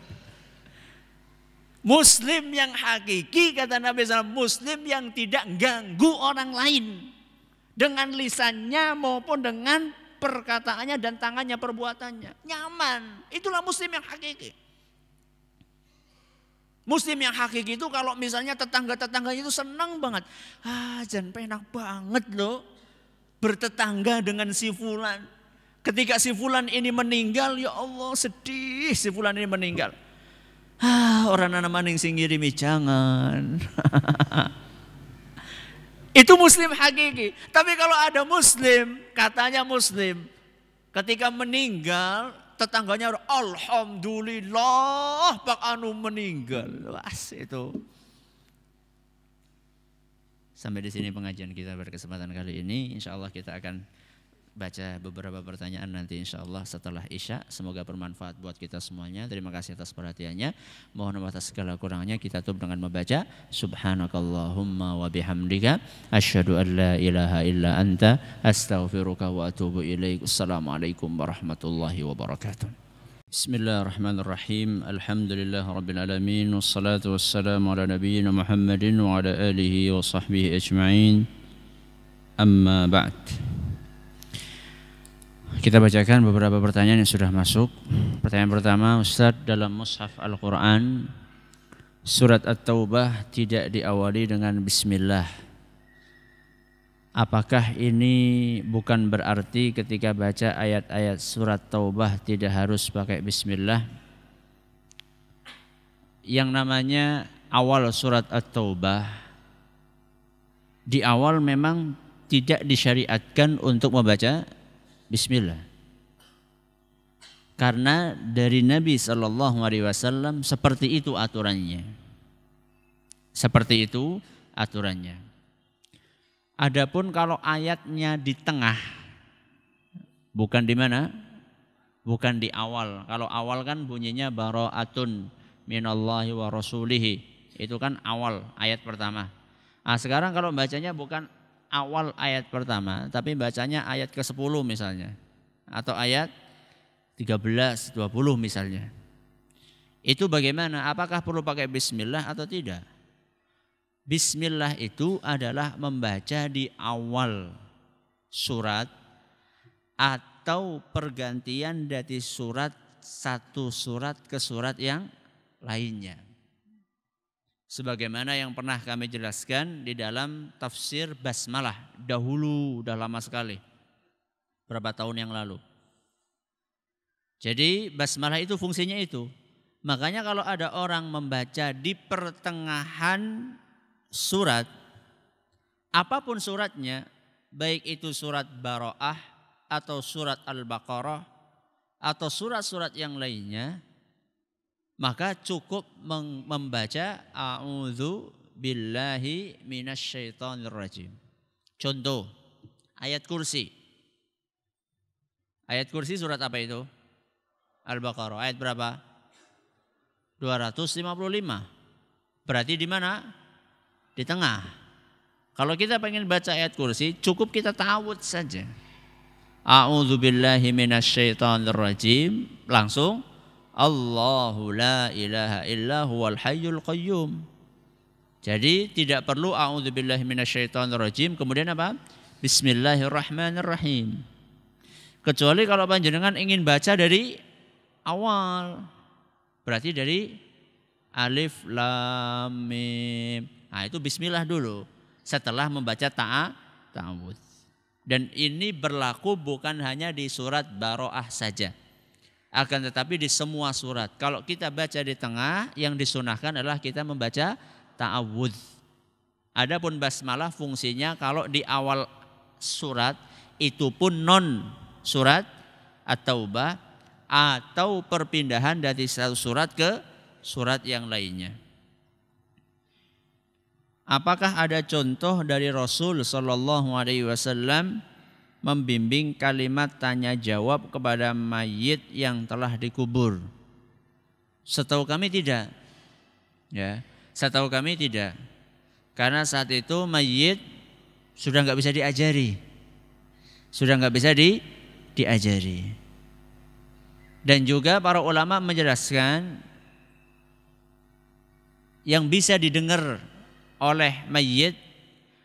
Muslim yang hakiki kata Nabi SAW, Muslim yang tidak ganggu orang lain. Dengan lisannya maupun dengan perkataannya dan tangannya perbuatannya. Nyaman, itulah Muslim yang hakiki. Muslim yang hakiki itu kalau misalnya tetangga-tetangganya itu senang banget. Ah, jangan enak banget loh bertetangga dengan si Fulan. Ketika si Fulan ini meninggal, ya Allah sedih si Fulan ini meninggal. Ah, orang anak maning sing ngirimi jangan. [LAUGHS] Itu muslim hakiki. Tapi kalau ada muslim, katanya muslim. Ketika meninggal, tetangganya Alhamdulillah Pak Anu meninggal. Was itu. Sampai di sini pengajian kita berkesempatan kali ini. Insya Allah kita akan baca beberapa pertanyaan nanti insya Allah setelah Isya. Semoga bermanfaat buat kita semuanya. Terima kasih atas perhatiannya. Mohon maaf atas segala kurangnya. Kita tutup dengan membaca Subhanakallahumma wa bihamdika asyhadu an la ilaha illa anta astaghfiruka wa atubu ilaik. Assalamualaikum warahmatullahi wabarakatuh. بسم الله الرحمن الرحيم الحمد لله رب العالمين والصلاة والسلام على نبينا محمد وعلى آله وصحبه أجمعين أما kita bacakan beberapa pertanyaan yang sudah masuk. Pertanyaan pertama, Ustadz dalam mushaf Al-Qur'an surat At-Taubah tidak diawali dengan bismillah. Apakah ini bukan berarti ketika baca ayat-ayat surat Taubah tidak harus pakai bismillah? Yang namanya awal surat At-Taubah di awal memang tidak disyariatkan untuk membaca Bismillah. Karena dari Nabi Shallallahu Alaihi Wasallam seperti itu aturannya. Seperti itu aturannya. Adapun kalau ayatnya di tengah, bukan di mana? Bukan di awal. Kalau awal kan bunyinya baro'atun minallahi wa rasulihi. Itu kan awal ayat pertama. Nah sekarang kalau bacanya bukan awal ayat pertama, tapi bacanya ayat ke-10 misalnya. Atau ayat 13, 20 misalnya. Itu bagaimana? Apakah perlu pakai bismillah atau tidak? Bismillah itu adalah membaca di awal surat atau pergantian dari surat satu surat ke surat yang lainnya sebagaimana yang pernah kami jelaskan di dalam tafsir basmalah dahulu udah lama sekali berapa tahun yang lalu. Jadi basmalah itu fungsinya itu. Makanya kalau ada orang membaca di pertengahan surat apapun suratnya baik itu surat Baroah atau surat Al-Baqarah atau surat-surat yang lainnya maka cukup membaca a'udzu billahi minasyaitonir rajim. Contoh ayat kursi. Ayat kursi surat apa itu? Al-Baqarah. Ayat berapa? 255. Berarti di mana? Di tengah. Kalau kita pengen baca ayat kursi, cukup kita tawud saja. billahi minasyaitonir rajim. Langsung Allahu la ilaha illa huwal hayyul qayyum. Jadi tidak perlu a'udzubillahi minasyaitonirrajim kemudian apa? Bismillahirrahmanirrahim. Kecuali kalau panjenengan ingin baca dari awal. Berarti dari alif lam mim. Nah, itu bismillah dulu setelah membaca ta'a ta'awudz. Dan ini berlaku bukan hanya di surat Baroah saja. Akan tetapi di semua surat. Kalau kita baca di tengah, yang disunahkan adalah kita membaca ta'awudz. Adapun basmalah fungsinya kalau di awal surat itu pun non surat atau bah atau perpindahan dari satu surat ke surat yang lainnya. Apakah ada contoh dari Rasul Shallallahu Alaihi Wasallam membimbing kalimat tanya jawab kepada mayit yang telah dikubur. Setahu kami tidak. Ya, setahu kami tidak. Karena saat itu mayit sudah nggak bisa diajari. Sudah nggak bisa di, diajari. Dan juga para ulama menjelaskan yang bisa didengar oleh mayit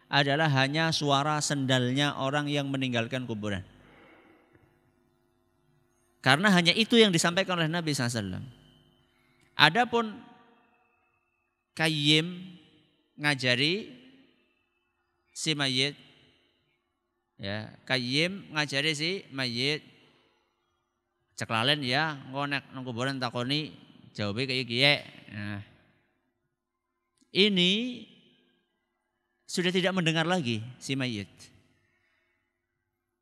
adalah hanya suara sendalnya orang yang meninggalkan kuburan. Karena hanya itu yang disampaikan oleh Nabi SAW. Adapun Kayim ngajari si mayit ya Kayim ngajari si mayit ceklalen ya ngonek nang kuburan takoni jawabnya kayak gie. nah ya. ini sudah tidak mendengar lagi si mayit.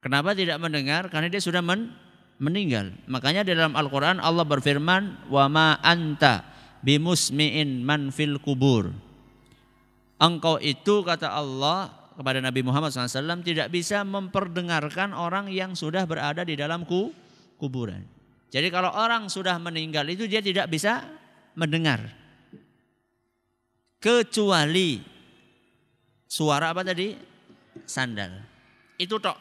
Kenapa tidak mendengar? Karena dia sudah men meninggal. Makanya dalam Al-Qur'an Allah berfirman, "Wa ma anta bimusmi'in man fil kubur." Engkau itu kata Allah kepada Nabi Muhammad SAW tidak bisa memperdengarkan orang yang sudah berada di dalam ku kuburan. Jadi kalau orang sudah meninggal itu dia tidak bisa mendengar. Kecuali Suara apa tadi? Sandal. Itu tok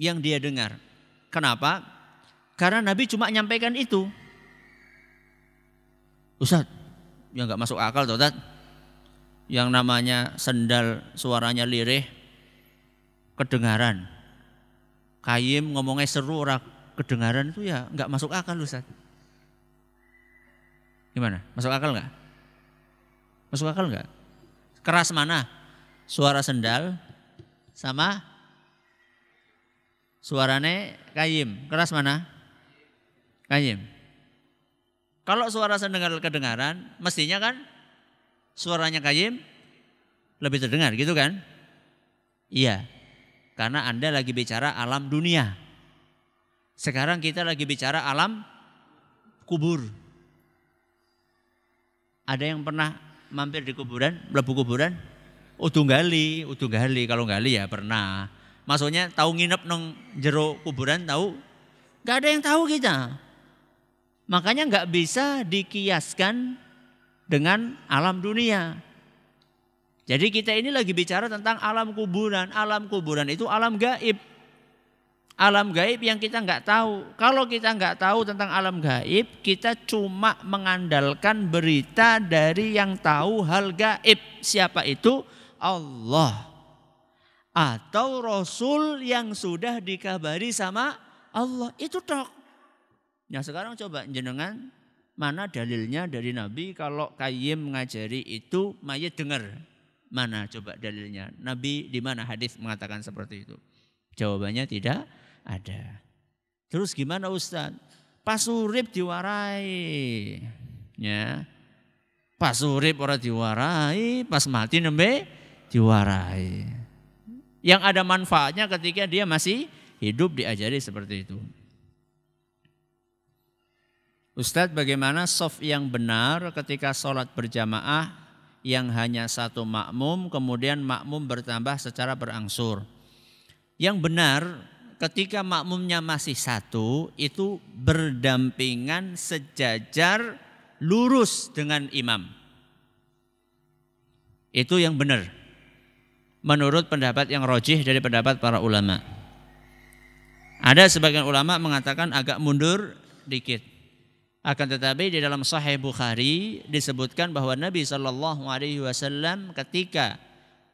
yang dia dengar. Kenapa? Karena Nabi cuma nyampaikan itu. Ustaz, ya nggak masuk akal tuh, Ustaz. Yang namanya sandal suaranya lirih kedengaran. Kayim ngomongnya seru ora kedengaran itu ya nggak masuk akal Ustaz. Gimana? Masuk akal nggak? Masuk akal nggak? Keras mana? Suara sendal sama suarane kayim. Keras mana? Kayim. Kalau suara sendal kedengaran, mestinya kan suaranya kayim lebih terdengar gitu kan? Iya. Karena Anda lagi bicara alam dunia. Sekarang kita lagi bicara alam kubur. Ada yang pernah mampir di kuburan, mlebu kuburan? udah gali, udah gali. Kalau gali ya pernah. Maksudnya tahu nginep nong jero kuburan tahu? Gak ada yang tahu kita. Makanya nggak bisa dikiaskan dengan alam dunia. Jadi kita ini lagi bicara tentang alam kuburan. Alam kuburan itu alam gaib alam gaib yang kita nggak tahu. Kalau kita nggak tahu tentang alam gaib, kita cuma mengandalkan berita dari yang tahu hal gaib. Siapa itu? Allah. Atau Rasul yang sudah dikabari sama Allah. Itu dok. Nah sekarang coba jenengan mana dalilnya dari Nabi kalau kayim mengajari itu mayit dengar. Mana coba dalilnya? Nabi di mana hadis mengatakan seperti itu? Jawabannya tidak ada. Terus gimana Ustaz? Pas urip diwarai. Ya. Pas urip ora diwarai, pas mati nembe diwarai. Yang ada manfaatnya ketika dia masih hidup diajari seperti itu. Ustadz bagaimana soft yang benar ketika sholat berjamaah yang hanya satu makmum kemudian makmum bertambah secara berangsur. Yang benar ketika makmumnya masih satu itu berdampingan sejajar lurus dengan imam. Itu yang benar. Menurut pendapat yang rojih dari pendapat para ulama. Ada sebagian ulama mengatakan agak mundur dikit. Akan tetapi di dalam Sahih Bukhari disebutkan bahwa Nabi Shallallahu Alaihi Wasallam ketika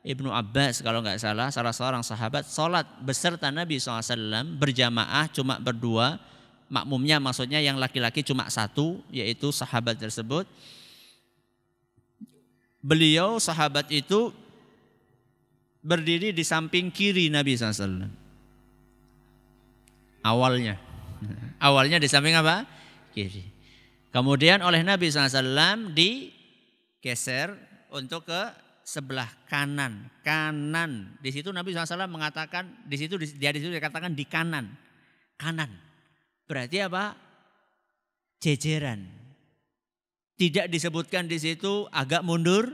Ibnu Abbas kalau nggak salah salah seorang sahabat sholat beserta Nabi SAW berjamaah cuma berdua makmumnya maksudnya yang laki-laki cuma satu yaitu sahabat tersebut beliau sahabat itu berdiri di samping kiri Nabi SAW awalnya [LAUGHS] awalnya di samping apa kiri kemudian oleh Nabi SAW digeser untuk ke sebelah kanan, kanan. Di situ Nabi SAW mengatakan, di situ dia di situ dikatakan di kanan, kanan. Berarti apa? Jejeran. Tidak disebutkan di situ agak mundur,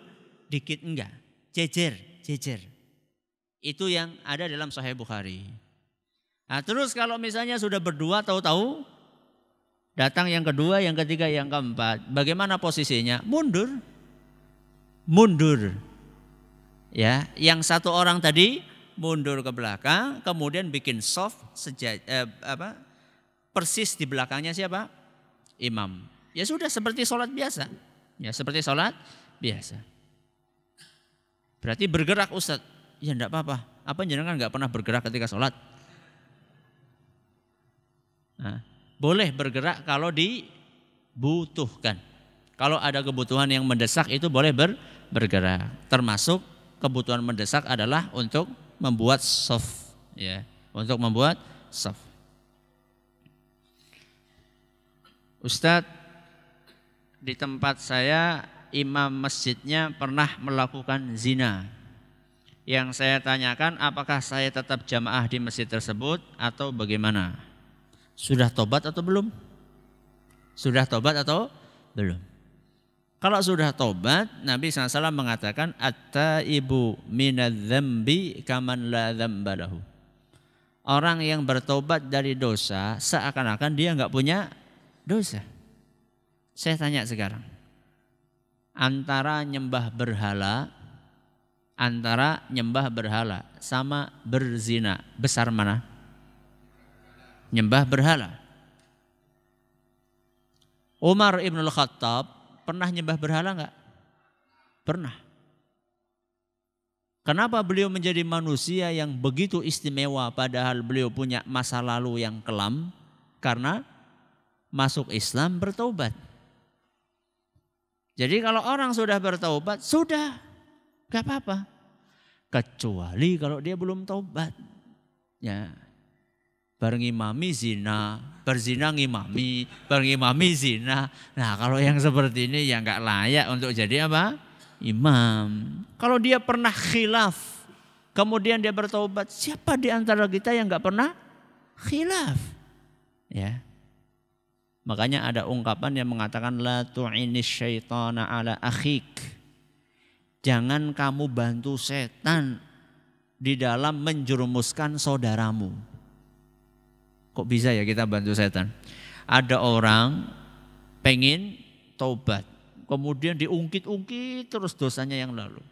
dikit enggak. Jejer, jejer. Itu yang ada dalam Sahih Bukhari. Nah, terus kalau misalnya sudah berdua tahu-tahu datang yang kedua, yang ketiga, yang keempat, bagaimana posisinya? Mundur. Mundur. Ya, yang satu orang tadi mundur ke belakang, kemudian bikin soft seja, eh, apa, persis di belakangnya siapa? Imam. Ya sudah seperti sholat biasa. Ya seperti sholat biasa. Berarti bergerak ustad Ya enggak apa-apa. Apa kan nggak pernah bergerak ketika sholat? Nah, boleh bergerak kalau dibutuhkan. Kalau ada kebutuhan yang mendesak itu boleh ber, bergerak. Termasuk kebutuhan mendesak adalah untuk membuat soft ya untuk membuat soft Ustadz di tempat saya imam masjidnya pernah melakukan zina yang saya tanyakan apakah saya tetap jamaah di masjid tersebut atau bagaimana sudah tobat atau belum sudah tobat atau belum kalau sudah tobat, Nabi SAW mengatakan Atta ibu minadzambi kaman la dzambalahu. Orang yang bertobat dari dosa seakan-akan dia nggak punya dosa. Saya tanya sekarang. Antara nyembah berhala antara nyembah berhala sama berzina, besar mana? Nyembah berhala. Umar Ibnul Khattab Pernah nyembah berhala nggak? Pernah. Kenapa beliau menjadi manusia yang begitu istimewa padahal beliau punya masa lalu yang kelam? Karena masuk Islam bertobat. Jadi kalau orang sudah bertobat, sudah. Gak apa-apa. Kecuali kalau dia belum tobat. Ya, bareng imami zina, berzina ngimami, bareng imami zina. Nah kalau yang seperti ini ya nggak layak untuk jadi apa? Imam. Kalau dia pernah khilaf, kemudian dia bertobat, siapa di antara kita yang nggak pernah khilaf? Ya. Makanya ada ungkapan yang mengatakan la tu'inis syaitana ala akhik. Jangan kamu bantu setan di dalam menjerumuskan saudaramu. Kok bisa ya kita bantu setan? Ada orang pengen taubat, kemudian diungkit-ungkit terus dosanya yang lalu.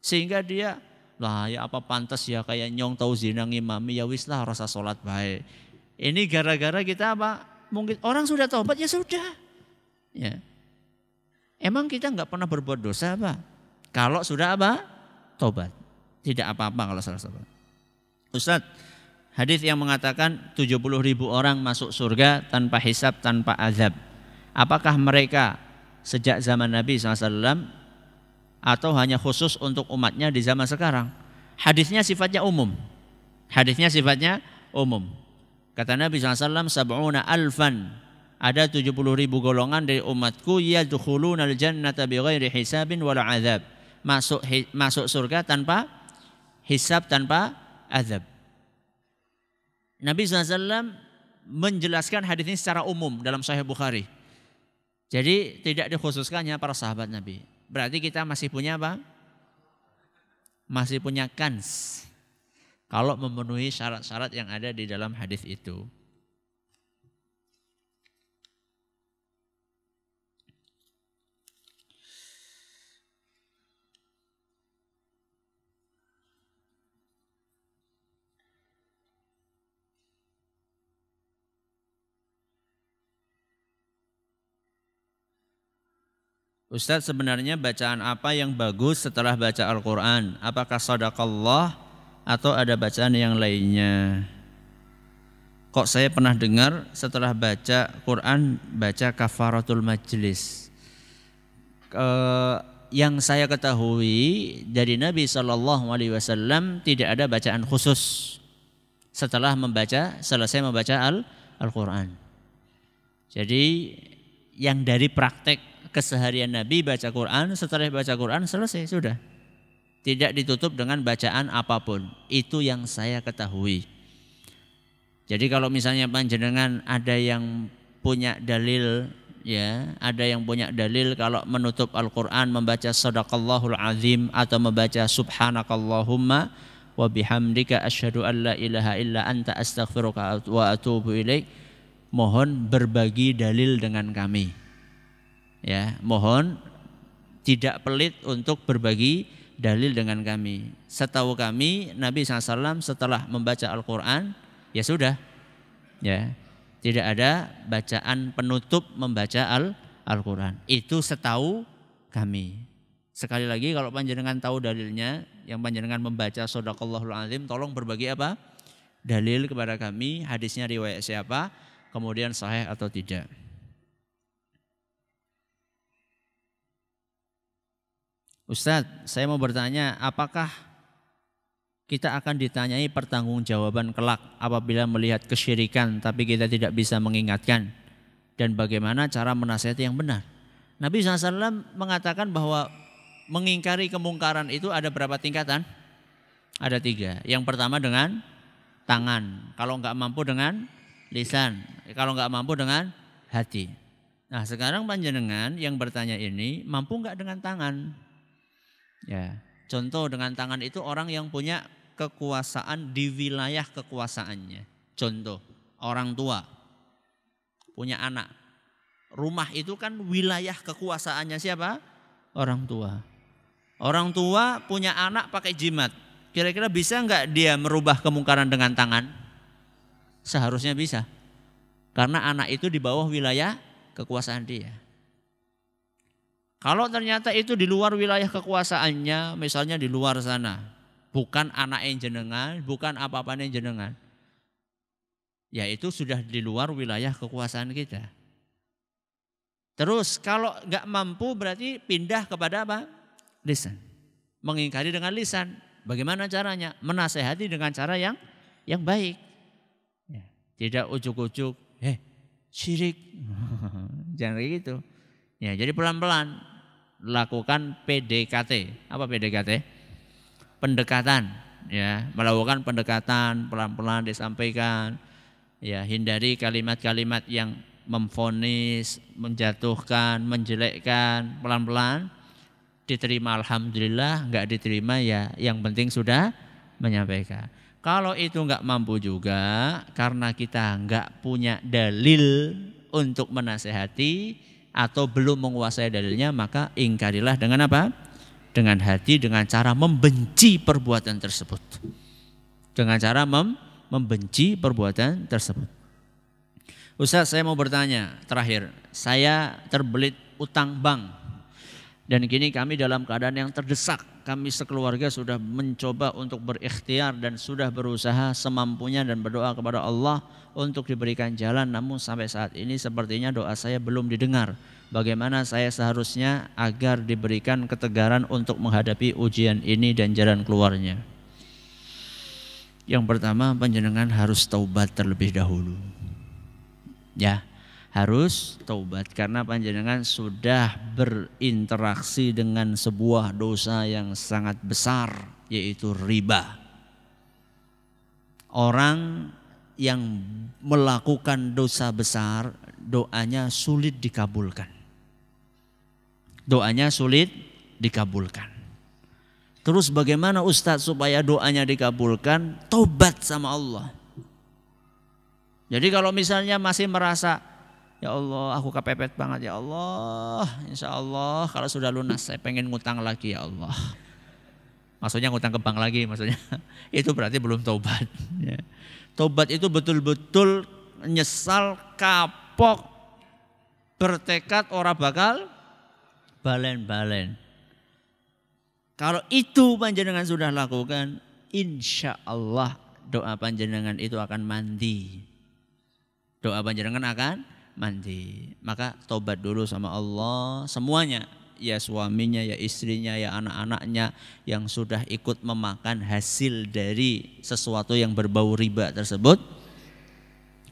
Sehingga dia, lah ya apa pantas ya kayak nyong tahu zina ngimami ya wis lah rasa sholat baik. Ini gara-gara kita apa? Mungkin orang sudah taubat ya sudah. Ya. Emang kita nggak pernah berbuat dosa apa? Kalau sudah apa? Taubat. Tidak apa-apa kalau salah taubat. Ustadz, Hadis yang mengatakan 70 ribu orang masuk surga tanpa hisab tanpa azab. Apakah mereka sejak zaman Nabi SAW atau hanya khusus untuk umatnya di zaman sekarang? Hadisnya sifatnya umum. Hadisnya sifatnya umum. Kata Nabi SAW, Sab'una alfan. Ada 70 ribu golongan dari umatku yadkhuluna al-jannata bighairi hisabin wal azab. Masuk masuk surga tanpa hisab tanpa azab. Nabi SAW menjelaskan hadis ini secara umum dalam Sahih Bukhari. Jadi tidak dikhususkannya para sahabat Nabi. Berarti kita masih punya apa? Masih punya kans. Kalau memenuhi syarat-syarat yang ada di dalam hadis itu. Ustadz sebenarnya bacaan apa yang bagus setelah baca Al-Quran? Apakah sadaqallah atau ada bacaan yang lainnya? Kok saya pernah dengar setelah baca Quran baca kafaratul majlis. E, yang saya ketahui dari Nabi Shallallahu Alaihi Wasallam tidak ada bacaan khusus setelah membaca selesai membaca Al-Quran. Jadi yang dari praktek keseharian Nabi baca Quran, setelah baca Quran selesai sudah. Tidak ditutup dengan bacaan apapun. Itu yang saya ketahui. Jadi kalau misalnya panjenengan ada yang punya dalil ya, ada yang punya dalil kalau menutup Al-Qur'an membaca sadaqallahul azim atau membaca subhanakallahumma wa bihamdika asyhadu an ilaha illa anta astaghfiruka wa atubu ilaik. Mohon berbagi dalil dengan kami. Ya, mohon tidak pelit untuk berbagi dalil dengan kami. Setahu kami Nabi SAW setelah membaca Al-Quran ya sudah ya tidak ada bacaan penutup membaca Al Al-Quran. Itu setahu kami. Sekali lagi kalau panjenengan tahu dalilnya yang panjenengan membaca sodakallahul azim tolong berbagi apa? Dalil kepada kami, hadisnya riwayat siapa, kemudian sahih atau tidak. Ustadz, saya mau bertanya, apakah kita akan ditanyai pertanggungjawaban kelak apabila melihat kesyirikan tapi kita tidak bisa mengingatkan dan bagaimana cara menasihati yang benar. Nabi SAW mengatakan bahwa mengingkari kemungkaran itu ada berapa tingkatan? Ada tiga. Yang pertama dengan tangan. Kalau nggak mampu dengan lisan. Kalau nggak mampu dengan hati. Nah sekarang panjenengan yang bertanya ini mampu nggak dengan tangan? Ya. Contoh dengan tangan itu orang yang punya kekuasaan di wilayah kekuasaannya. Contoh orang tua punya anak. Rumah itu kan wilayah kekuasaannya siapa? Orang tua. Orang tua punya anak pakai jimat. Kira-kira bisa nggak dia merubah kemungkaran dengan tangan? Seharusnya bisa. Karena anak itu di bawah wilayah kekuasaan dia. Kalau ternyata itu di luar wilayah kekuasaannya, misalnya di luar sana, bukan anak yang jenengan, bukan apa-apa yang jenengan, ya itu sudah di luar wilayah kekuasaan kita. Terus kalau nggak mampu berarti pindah kepada apa? Lisan. Mengingkari dengan lisan. Bagaimana caranya? Menasehati dengan cara yang yang baik. Ya, tidak ujuk-ujuk, eh syirik. [LAUGHS] Jangan kayak gitu. Ya, jadi pelan-pelan lakukan PDKT. Apa PDKT? Pendekatan, ya, melakukan pendekatan pelan-pelan disampaikan. Ya, hindari kalimat-kalimat yang memfonis, menjatuhkan, menjelekkan, pelan-pelan diterima alhamdulillah, enggak diterima ya yang penting sudah menyampaikan. Kalau itu enggak mampu juga karena kita enggak punya dalil untuk menasehati, atau belum menguasai dalilnya maka ingkarilah dengan apa? Dengan hati dengan cara membenci perbuatan tersebut. Dengan cara mem membenci perbuatan tersebut. Ustaz saya mau bertanya terakhir, saya terbelit utang bank dan kini kami dalam keadaan yang terdesak. Kami sekeluarga sudah mencoba untuk berikhtiar dan sudah berusaha semampunya dan berdoa kepada Allah untuk diberikan jalan. Namun sampai saat ini sepertinya doa saya belum didengar. Bagaimana saya seharusnya agar diberikan ketegaran untuk menghadapi ujian ini dan jalan keluarnya. Yang pertama penjenengan harus taubat terlebih dahulu. Ya, harus taubat karena panjenengan sudah berinteraksi dengan sebuah dosa yang sangat besar yaitu riba. Orang yang melakukan dosa besar doanya sulit dikabulkan. Doanya sulit dikabulkan. Terus bagaimana Ustadz supaya doanya dikabulkan? Tobat sama Allah. Jadi kalau misalnya masih merasa Ya Allah, aku kepepet banget ya Allah. Insya Allah kalau sudah lunas saya pengen ngutang lagi ya Allah. Maksudnya ngutang ke bank lagi maksudnya. [LAUGHS] Itu berarti belum tobat. [LAUGHS] Ya. Tobat itu betul-betul nyesal, kapok, bertekad orang bakal balen-balen. Kalau itu panjenengan sudah lakukan, insya Allah doa panjenengan itu akan mandi. Doa panjenengan akan mandi. Maka tobat dulu sama Allah semuanya. Ya suaminya, ya istrinya, ya anak-anaknya yang sudah ikut memakan hasil dari sesuatu yang berbau riba tersebut.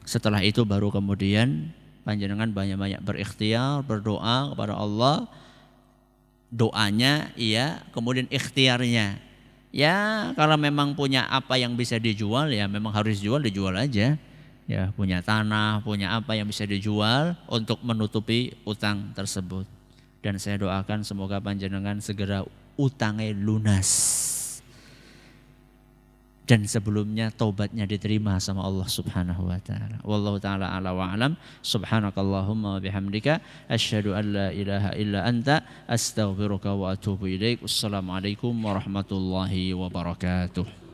Setelah itu baru kemudian panjenengan banyak-banyak berikhtiar, berdoa kepada Allah. Doanya iya, kemudian ikhtiarnya. Ya, kalau memang punya apa yang bisa dijual ya memang harus jual dijual aja ya punya tanah, punya apa yang bisa dijual untuk menutupi utang tersebut. Dan saya doakan semoga panjenengan segera utangnya lunas. Dan sebelumnya taubatnya diterima sama Allah Subhanahu wa taala. Wallahu taala ala wa'alam. alam. Subhanakallahumma wa bihamdika Asyadu an la ilaha illa anta astaghfiruka wa atubu ilaik. Assalamualaikum warahmatullahi wabarakatuh.